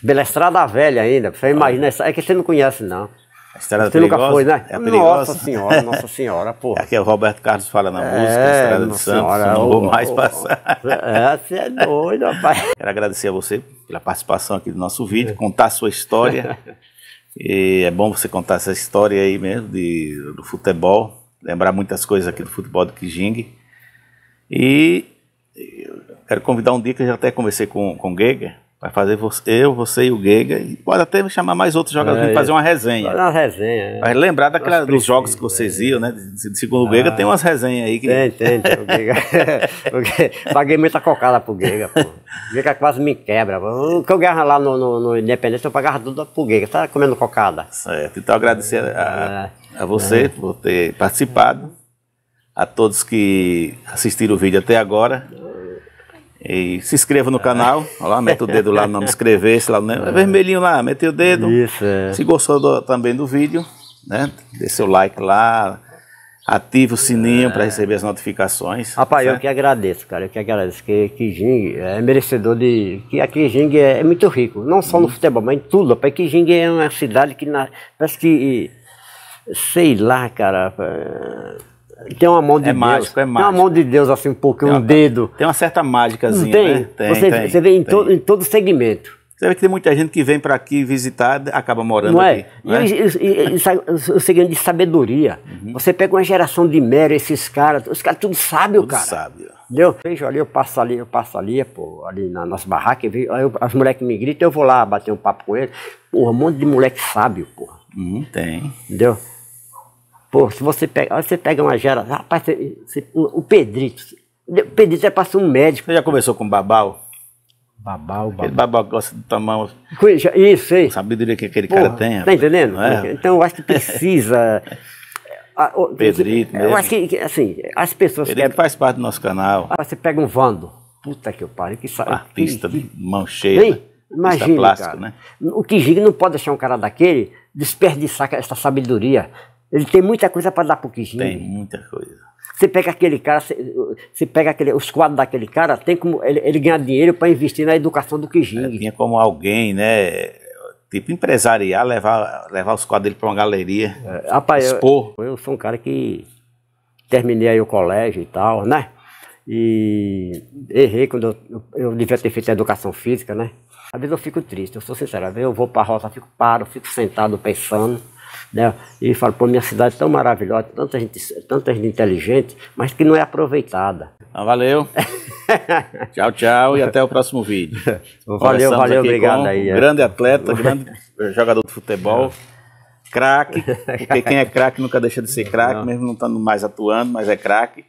Speaker 2: Bela Estrada Velha ainda, você imagina, é que você não conhece não. A estrada Você perigosa, nunca foi, né? É nossa senhora, nossa
Speaker 1: senhora, pô. É que é o Roberto Carlos fala na é, música, é Estrada de Santos, senhora, não vou mais passar. É, você é doido, rapaz. Quero agradecer a você pela participação aqui do nosso vídeo, é. contar a sua história. é bom você contar essa história aí mesmo de, do futebol, lembrar muitas coisas aqui do futebol do Kijing. E quero convidar um dia que eu já até conversei com, com o Geiger, Vai fazer você, eu, você e o Gega E pode até chamar mais outros jogadores é, fazer uma resenha. Uma
Speaker 2: resenha. Vai é.
Speaker 1: lembrar daquela, dos jogos que vocês é. iam, né? Segundo o Geiga, tem ah. umas resenhas aí. Que... Tem, tem. tem. O Geiga.
Speaker 2: Paguei muita cocada pro Gega pô. O Geiga quase me quebra. O que eu ganhava lá no, no, no Independência, eu pagava tudo pro Gega Tá comendo cocada. Certo. Então, agradecer
Speaker 1: a, é. a você é. por ter participado. A todos que assistiram o vídeo até agora. E se inscreva no canal. É. Olha lá, mete o dedo lá no nome inscrever-se lá no é vermelhinho lá, mete o dedo. Isso, é. Se gostou do, também do vídeo, né? Dê seu like lá. Ative o sininho é. para receber
Speaker 2: as notificações. Rapaz, certo? eu que agradeço, cara. Eu que agradeço. Que Kijing é merecedor de. Que a Kijing é, é, muito rico. Não só hum. no uhum. futebol, mas em tudo. Rapaz, Kijing é uma cidade que. Na, parece que. Sei lá, cara tem uma mão de é Deus. Mágico, é mágico. Tem uma mão de Deus, assim, um pouquinho, um dedo. Tem uma certa mágica tem. né? Tem, você, tem, você vê em, Todo,
Speaker 1: em todo segmento. Você vê que tem muita gente que vem para aqui visitar acaba morando não é? aqui. É? Não
Speaker 2: é? o segredo de sabedoria. Uhum. Você pega uma geração de mero, esses caras, os caras tudo sábio, tudo cara. sábio. Entendeu? Vejo ali, eu passo ali, eu passo ali, pô, ali na nossa barraca, vejo, aí eu, as moleques me gritam, eu vou lá bater um papo com eles. Porra, um monte de moleque sábio, porra. Hum, tem. Entendeu? Pô, se você pega, você pega uma gera, rapaz, você, você, o, o Pedrito, o Pedrito é para um médico. Você já começou com o Babal? Babal, babal. Aquele babal gosta de tomar. Os... Isso, aí. Sabedoria que aquele Porra, cara tem. Tá entendendo? É? Então eu acho que precisa. a, o, Pedrito, Eu acho que, assim, as pessoas. Ele querem... faz parte do nosso canal. Aí ah, você pega um Vando. Puta que eu pariu, que sabe. Artista que... de mão cheia. Hein? Né? Imagina, plástico, né? O que não pode deixar um cara daquele desperdiçar essa sabedoria ele tem muita coisa para dar pro Quixinho. Tem muita coisa. Você pega aquele cara, você, pega aquele, os quadros daquele cara, tem como ele, ele ganhar dinheiro para investir na educação do Quixinho. É, tinha como alguém, né? Tipo, empresariar, levar, levar
Speaker 1: os quadros dele para uma galeria, é, rapaz, expor.
Speaker 2: Eu, eu sou um cara que terminei aí o colégio e tal, né? E errei quando eu, eu devia ter feito a educação física, né? Às vezes eu fico triste, eu sou sincero, às vezes eu vou para a roça, fico paro, fico sentado pensando né? E falo, pô, minha cidade é tão maravilhosa, tanta gente, tanta gente inteligente, mas que não é aproveitada.
Speaker 1: Ah, valeu. tchau, tchau e até o próximo vídeo.
Speaker 2: valeu, valeu, obrigado aí. É. Um é. Grande atleta, grande
Speaker 1: jogador de futebol. Craque, porque quem é craque nunca deixa de ser craque, mesmo não estando mais atuando, mas é craque.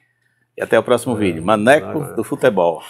Speaker 1: E até o próximo vídeo. Maneco do futebol.